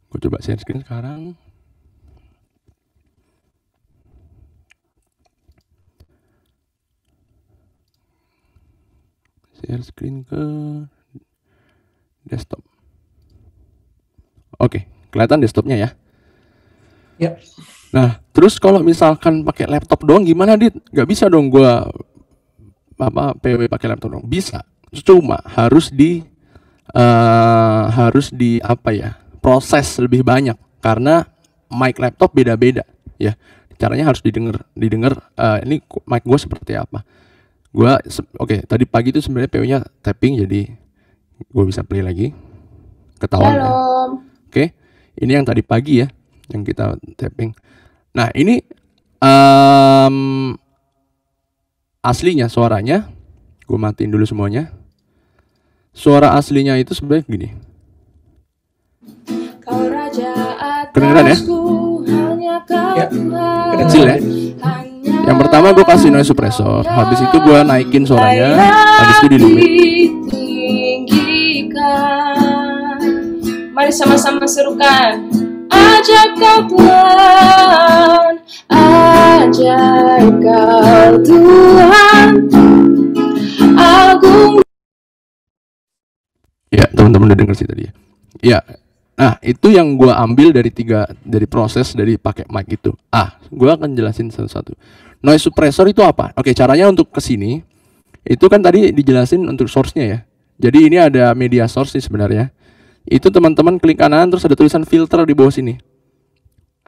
aku coba share screen sekarang. Share screen ke desktop. Oke. Okay. Kelihatan desktopnya ya. Ya. Nah, terus kalau misalkan pakai laptop doang gimana, Dit? Gak bisa dong gua apa PW pakai laptop dong. Bisa. Cuma harus di uh, harus di apa ya? proses lebih banyak karena mic laptop beda-beda ya. Caranya harus didengar, didengar uh, ini mic gue seperti apa. Gua oke, okay, tadi pagi itu sebenarnya PW-nya tapping jadi gue bisa play lagi. Ketahuan. Ya. Halo. Ya? Ini yang tadi pagi ya, yang kita tapping. Nah ini um, aslinya suaranya, gue matiin dulu semuanya. Suara aslinya itu sebenarnya gini. Kau raja Kedengeran ya? ya. Kecil ya. Yang pertama gue kasih noise suppressor, habis itu gue naikin suaranya, habis itu dilumit Mari sama-sama serukan Ajak kau Tuhan Ajak kau Tuhan Agung Ya teman-teman udah dengar sih tadi ya Ya Nah, itu yang gue ambil dari tiga dari proses dari pakai mic itu. Ah, gue akan jelasin satu-satu. Noise suppressor itu apa? Oke, caranya untuk ke sini itu kan tadi dijelasin untuk source-nya ya. Jadi ini ada media source sih sebenarnya itu teman-teman klik kanan terus ada tulisan filter di bawah sini.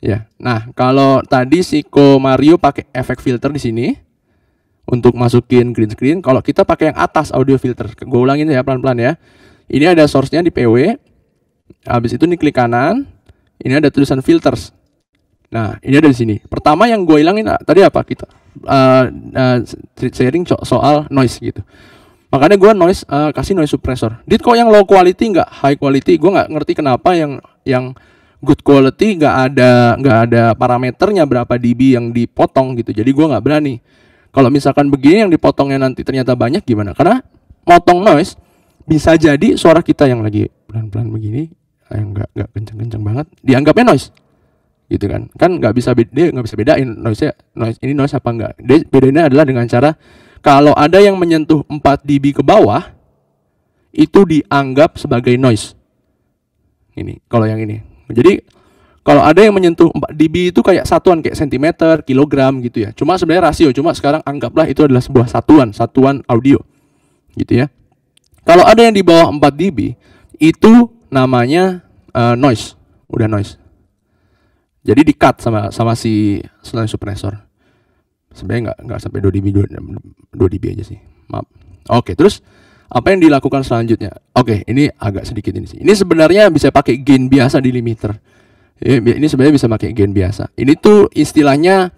Ya. Nah, kalau tadi si Ko Mario pakai efek filter di sini untuk masukin green screen, kalau kita pakai yang atas audio filter. Gue ulangin ya pelan-pelan ya. Ini ada source-nya di PW. Habis itu nih klik kanan. Ini ada tulisan filters. Nah, ini ada di sini. Pertama yang gue hilangin ah, tadi apa? Kita uh, uh, sharing soal noise gitu. Makanya gue noise uh, kasih noise suppressor. Dit kok yang low quality nggak high quality? Gue nggak ngerti kenapa yang yang good quality nggak ada nggak ada parameternya berapa dB yang dipotong gitu. Jadi gue nggak berani. Kalau misalkan begini yang dipotongnya nanti ternyata banyak gimana? Karena motong noise bisa jadi suara kita yang lagi pelan-pelan begini yang eh, nggak nggak kenceng-kenceng banget dianggapnya noise gitu kan kan nggak bisa beda nggak bisa bedain noise noise ini noise apa enggak dia adalah dengan cara kalau ada yang menyentuh 4 dB ke bawah, itu dianggap sebagai noise. Ini, kalau yang ini. Jadi, kalau ada yang menyentuh 4 dB itu kayak satuan, kayak sentimeter, kilogram gitu ya. Cuma sebenarnya rasio, cuma sekarang anggaplah itu adalah sebuah satuan, satuan audio. Gitu ya. Kalau ada yang di bawah 4 dB, itu namanya uh, noise, udah noise. Jadi di-cut sama sama si selain suppressor sebenarnya nggak nggak sampai 2 dB 2, 2 dB aja sih maaf oke terus apa yang dilakukan selanjutnya oke ini agak sedikit ini sih ini sebenarnya bisa pakai gain biasa di limiter iya, ini sebenarnya bisa pakai gain biasa ini tuh istilahnya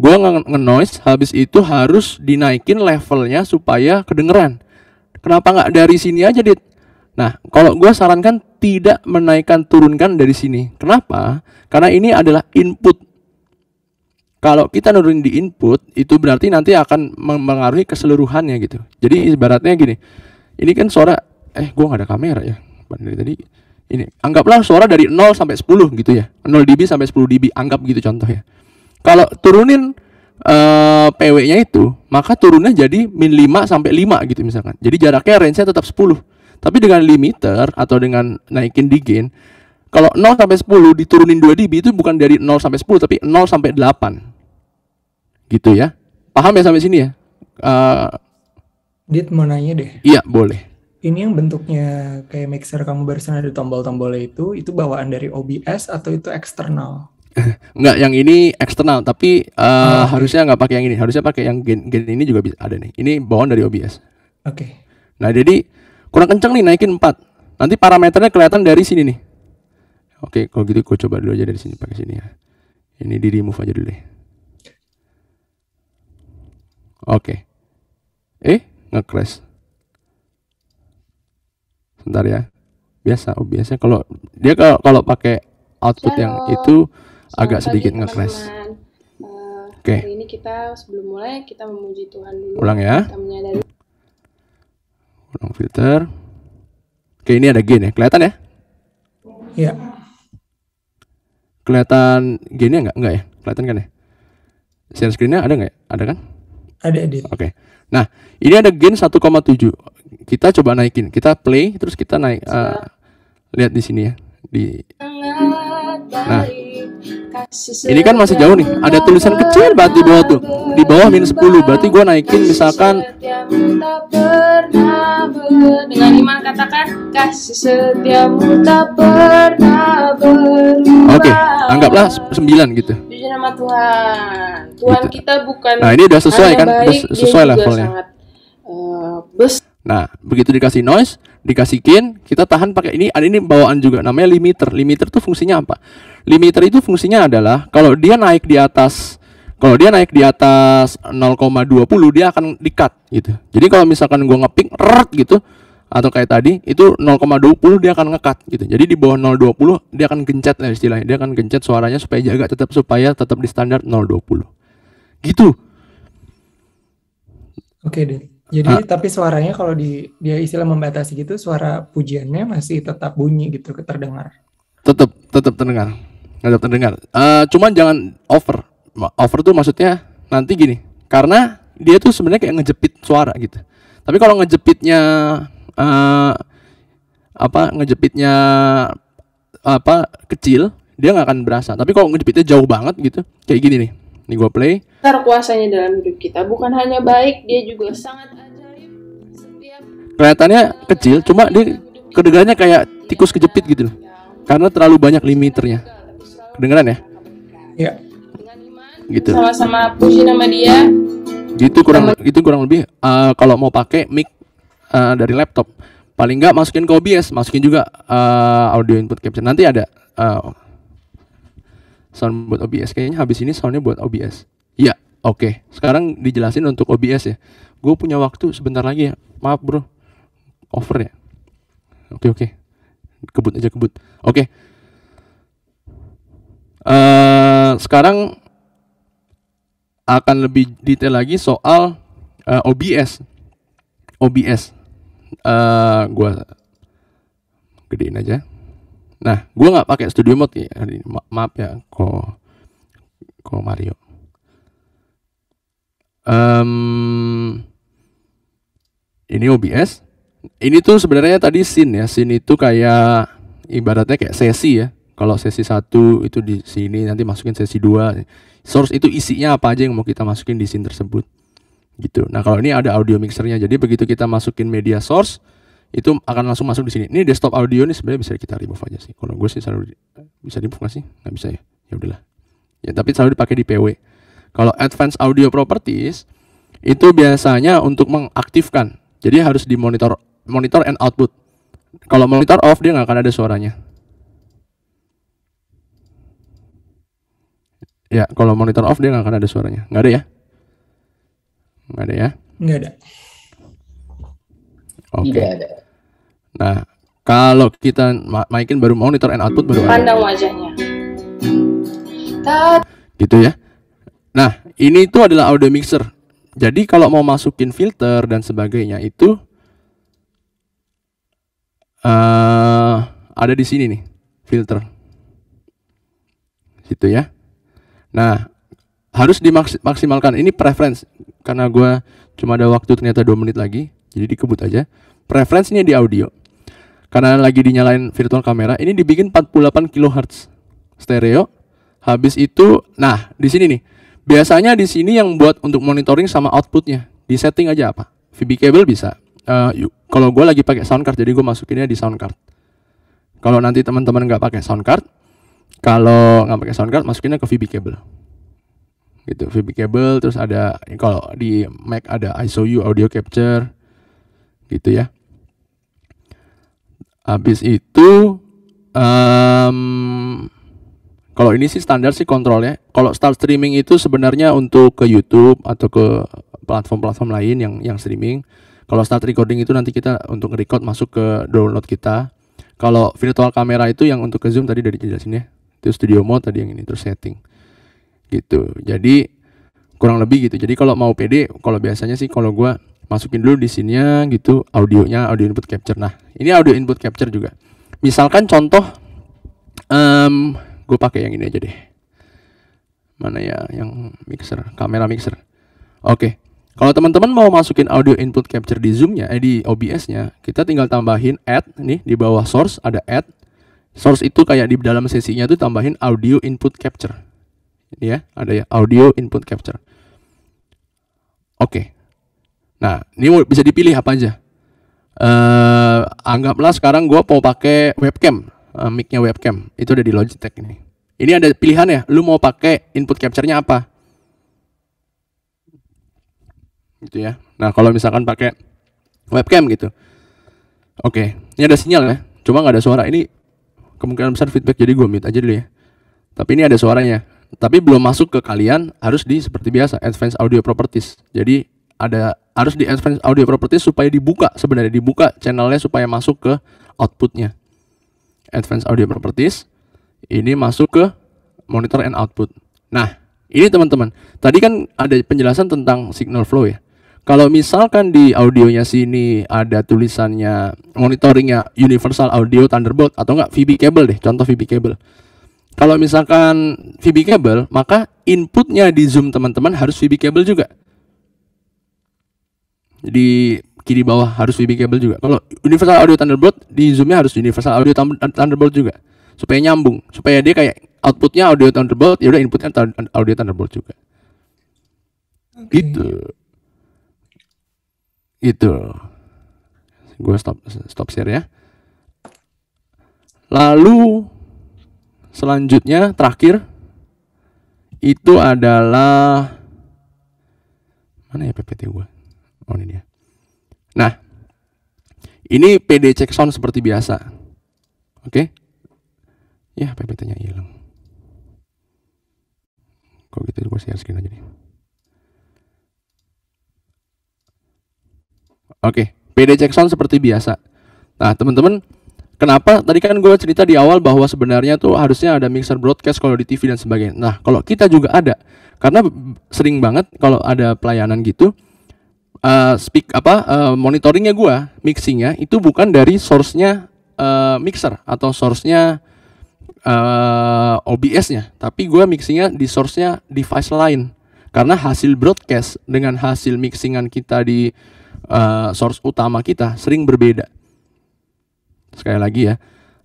gue nge-noise habis itu harus dinaikin levelnya supaya kedengeran kenapa nggak dari sini aja dit nah kalau gue sarankan tidak menaikkan turunkan dari sini kenapa karena ini adalah input kalau kita nurunin di input itu berarti nanti akan mempengaruhi keseluruhannya gitu jadi ibaratnya gini ini kan suara eh gua nggak ada kamera ya dari tadi ini anggaplah suara dari 0 sampai 10 gitu ya 0 dB sampai 10 dB anggap gitu contoh ya. kalau turunin uh, eh, PW-nya itu maka turunnya jadi min 5 sampai 5 gitu misalkan jadi jaraknya range-nya tetap 10 tapi dengan limiter atau dengan naikin di gain kalau 0 sampai 10 diturunin 2 dB itu bukan dari 0 sampai 10 tapi 0 sampai 8 gitu ya paham ya sampai sini ya uh, Dit mau nanya deh iya boleh ini yang bentuknya kayak mixer kamu barusan ada tombol-tombolnya itu itu bawaan dari OBS atau itu eksternal *laughs* Enggak, yang ini eksternal tapi uh, oh, harusnya nggak pakai yang ini harusnya pakai yang gen, gen ini juga bisa ada nih ini bawaan dari OBS oke okay. nah jadi kurang kenceng nih naikin empat nanti parameternya kelihatan dari sini nih oke kalau gitu gue coba dulu aja dari sini pakai sini ya ini di remove aja dulu deh Oke. Okay. Eh, nge-crash. Sebentar ya. Biasa, oh biasanya kalau dia kalau kalau pakai output Halo. yang itu Selamat agak sedikit nge-crash. Uh, eh, Oke. Okay. ini kita sebelum mulai kita memuji Tuhan dulu. Ulang ya. Kita Ulang filter. Oke, ini ada gain ya. Kelihatan ya? Iya. Kelihatan gainnya enggak? Enggak ya? Kelihatan kan ya? Share screennya ada nggak? Ya? Ada kan? Ada edit. Oke. Okay. Nah, ini ada gain 1,7. Kita coba naikin. Kita play terus kita naik uh, lihat di sini ya. Di Nah, ini kan masih jauh nih. Ada tulisan kecil banget di bawah tuh. Di bawah minus 10. Berarti gue naikin misalkan Oke, okay, anggaplah 9 gitu. Tuhan. Gitu. kita bukan Nah, ini udah sesuai kan? Baik, sesuai levelnya. Eh, nah, begitu dikasih noise, dikasih gain, kita tahan pakai ini. Ada ini bawaan juga namanya limiter. Limiter tuh fungsinya apa? Limiter itu fungsinya adalah kalau dia naik di atas kalau dia naik di atas 0,20 dia akan dikat gitu. Jadi kalau misalkan gua ngeping rert gitu atau kayak tadi itu 0,20 dia akan ngekat gitu. Jadi di bawah 0,20 dia akan gencet lah istilahnya. Dia akan gencet suaranya supaya jaga tetap supaya tetap di standar 0,20. Gitu. Oke deh. Jadi ah. tapi suaranya kalau di dia istilah membatasi gitu suara pujiannya masih tetap bunyi gitu terdengar. Tetap tetap terdengar ngadap terdengar. Uh, cuman jangan over. Over tuh maksudnya nanti gini, karena dia tuh sebenarnya kayak ngejepit suara gitu. Tapi kalau ngejepitnya uh, apa ngejepitnya apa kecil, dia nggak akan berasa. Tapi kalau ngejepitnya jauh banget gitu, kayak gini nih. Ini gue play. Besar kuasanya dalam hidup kita bukan hanya baik, dia juga sangat ajaib. Setiap Kelihatannya kecil, cuma dia kedengarannya kayak tikus kejepit gitu Karena terlalu banyak limiternya. Kedengeran ya? Iya. Gitu. Sama-sama puji nama dia. Itu kurang sama... itu kurang lebih uh, kalau mau pakai mic uh, dari laptop paling nggak masukin ke OBS, masukin juga uh, audio input capture. Nanti ada uh, sound buat OBS. Kayaknya habis ini soundnya buat OBS. Ya, oke. Okay. Sekarang dijelasin untuk OBS ya. Gue punya waktu sebentar lagi ya. Maaf bro, over ya. Oke okay, oke. Okay. Kebut aja kebut. Oke. Okay. Eh, sekarang akan lebih detail lagi soal uh, eh, OBS. OBS. Uh, eh, gua gedein aja. Nah, gua nggak pakai studio mode ya Ma maaf ya, ko ko Mario. Um, ini OBS. Ini tuh sebenarnya tadi scene ya. Scene itu kayak ibaratnya kayak sesi ya kalau sesi satu itu di sini nanti masukin sesi dua source itu isinya apa aja yang mau kita masukin di sini tersebut gitu nah kalau ini ada audio mixernya jadi begitu kita masukin media source itu akan langsung masuk di sini ini desktop audio ini sebenarnya bisa kita remove aja sih kalau gue sih selalu bisa di remove sih nggak bisa ya ya udahlah ya tapi selalu dipakai di PW kalau advanced audio properties itu biasanya untuk mengaktifkan jadi harus dimonitor monitor and output kalau monitor off dia nggak akan ada suaranya Ya, kalau monitor off dia nggak akan ada suaranya. Nggak ada ya? Nggak ada ya? Nggak ada. Oke. Okay. Nah, kalau kita ma maikin baru monitor and output baru Pandang ada. wajahnya. Tad. Gitu ya. Nah, ini itu adalah audio mixer. Jadi kalau mau masukin filter dan sebagainya itu uh, ada di sini nih filter. Gitu ya. Nah, harus dimaksimalkan. Ini preference karena gue cuma ada waktu ternyata dua menit lagi, jadi dikebut aja. Preference nya di audio. Karena lagi dinyalain virtual kamera, ini dibikin 48 kHz stereo. Habis itu, nah di sini nih, biasanya di sini yang buat untuk monitoring sama outputnya. Di setting aja apa? VB cable bisa. Uh, kalau gue lagi pakai sound card, jadi gue masukinnya di sound card. Kalau nanti teman-teman nggak pakai sound card, kalau nggak pakai sound card masukinnya ke VB cable gitu VB cable terus ada kalau di Mac ada ISO U audio capture gitu ya habis itu um, kalau ini sih standar sih kontrol ya. kalau start streaming itu sebenarnya untuk ke YouTube atau ke platform-platform lain yang yang streaming kalau start recording itu nanti kita untuk record masuk ke download kita kalau virtual kamera itu yang untuk ke zoom tadi dari jelasin ya itu studio mode tadi yang ini terus setting gitu jadi kurang lebih gitu jadi kalau mau pede kalau biasanya sih kalau gua masukin dulu di sini gitu audionya audio input capture nah ini audio input capture juga misalkan contoh um, gue pakai yang ini aja deh mana ya yang mixer kamera mixer oke okay. kalau teman-teman mau masukin audio input capture di zoomnya eh di OBS-nya kita tinggal tambahin add nih di bawah source ada add source itu kayak di dalam sesinya tuh tambahin audio input capture. Ini ya, ada ya audio input capture. Oke. Okay. Nah, ini bisa dipilih apa aja. Uh, anggaplah sekarang gue mau pakai webcam, uh, micnya webcam. Itu ada di Logitech ini. Ini ada pilihan ya. Lu mau pakai input capture-nya apa? Gitu ya. Nah, kalau misalkan pakai webcam gitu. Oke, okay. ini ada sinyal ya. Cuma nggak ada suara. Ini kemungkinan besar feedback jadi gue mute aja dulu ya tapi ini ada suaranya tapi belum masuk ke kalian harus di seperti biasa advanced audio properties jadi ada harus di advanced audio properties supaya dibuka sebenarnya dibuka channelnya supaya masuk ke outputnya advanced audio properties ini masuk ke monitor and output nah ini teman-teman tadi kan ada penjelasan tentang signal flow ya kalau misalkan di audionya sini ada tulisannya monitoringnya Universal Audio Thunderbolt atau enggak VB cable deh, contoh VB cable. Kalau misalkan VB cable, maka inputnya di Zoom teman-teman harus VB cable juga. Di kiri bawah harus VB cable juga. Kalau Universal Audio Thunderbolt di zoomnya harus Universal Audio Thunderbolt juga. Supaya nyambung, supaya dia kayak outputnya audio Thunderbolt, ya udah inputnya audio Thunderbolt juga. Okay. Gitu itu gue stop stop share ya lalu selanjutnya terakhir itu adalah mana ya PPT gue oh ini dia nah ini PD check sound seperti biasa oke okay? ya PPT nya hilang Kok gitu gue share screen aja nih. Oke, PD Jackson seperti biasa. Nah, teman-teman, kenapa tadi kan gue cerita di awal bahwa sebenarnya tuh harusnya ada mixer broadcast kalau di TV dan sebagainya. Nah, kalau kita juga ada, karena sering banget kalau ada pelayanan gitu, uh, speak apa uh, monitoringnya gue, mixingnya itu bukan dari source-nya uh, mixer atau source-nya uh, OBS-nya, tapi gue mixingnya di source-nya device lain. Karena hasil broadcast dengan hasil mixingan kita di uh, source utama kita sering berbeda. Sekali lagi ya,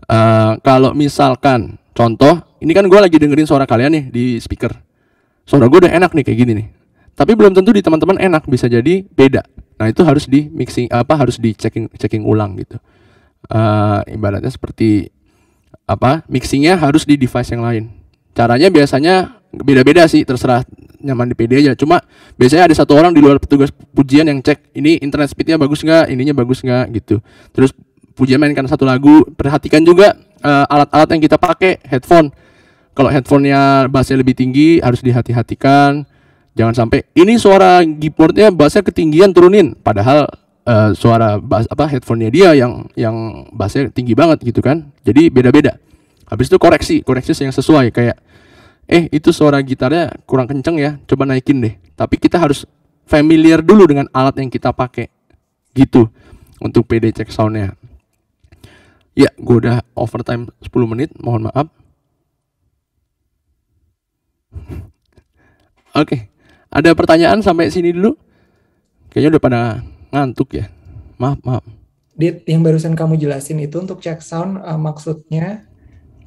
uh, kalau misalkan contoh, ini kan gue lagi dengerin suara kalian nih di speaker. Suara gue udah enak nih kayak gini nih. Tapi belum tentu di teman-teman enak, bisa jadi beda. Nah itu harus di mixing apa harus di checking checking ulang gitu. Uh, ibaratnya seperti apa mixingnya harus di device yang lain. Caranya biasanya beda-beda sih terserah nyaman di PD aja cuma biasanya ada satu orang di luar petugas pujian yang cek ini internet speednya bagus nggak ininya bagus nggak gitu terus pujian mainkan satu lagu perhatikan juga eh, alat-alat uh, yang kita pakai headphone kalau headphonenya bassnya lebih tinggi harus dihati-hatikan jangan sampai ini suara keyboardnya bassnya ketinggian turunin padahal uh, suara bass apa headphonenya dia yang yang bassnya tinggi banget gitu kan jadi beda-beda habis itu koreksi koreksi yang sesuai kayak eh itu suara gitarnya kurang kenceng ya, coba naikin deh. Tapi kita harus familiar dulu dengan alat yang kita pakai. Gitu untuk PD check soundnya. Ya, gue udah overtime 10 menit, mohon maaf. *laughs* Oke, okay. ada pertanyaan sampai sini dulu? Kayaknya udah pada ngantuk ya. Maaf, maaf. Dit, yang barusan kamu jelasin itu untuk check sound uh, maksudnya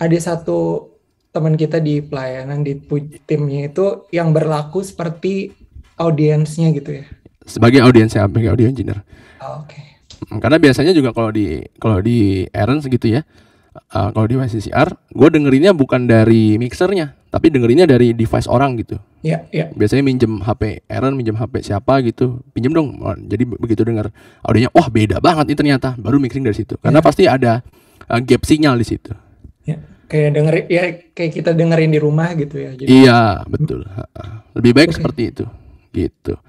ada satu teman kita di pelayanan di timnya itu yang berlaku seperti audiensnya gitu ya sebagai ya sebagai audio engineer oh, oke okay. Hmm, karena biasanya juga kalau di kalau di errands gitu ya uh, kalau di VCCR, gue dengerinnya bukan dari mixernya tapi dengerinnya dari device orang gitu. Iya, yeah, Yeah. Biasanya minjem HP Aaron, minjem HP siapa gitu. Pinjem dong. Oh, jadi begitu dengar audionya, wah beda banget ini ternyata. Baru mixing dari situ. Karena yeah. pasti ada uh, gap sinyal di situ kayak denger ya kayak kita dengerin di rumah gitu ya. Jadi, iya betul. Lebih baik okay. seperti itu gitu.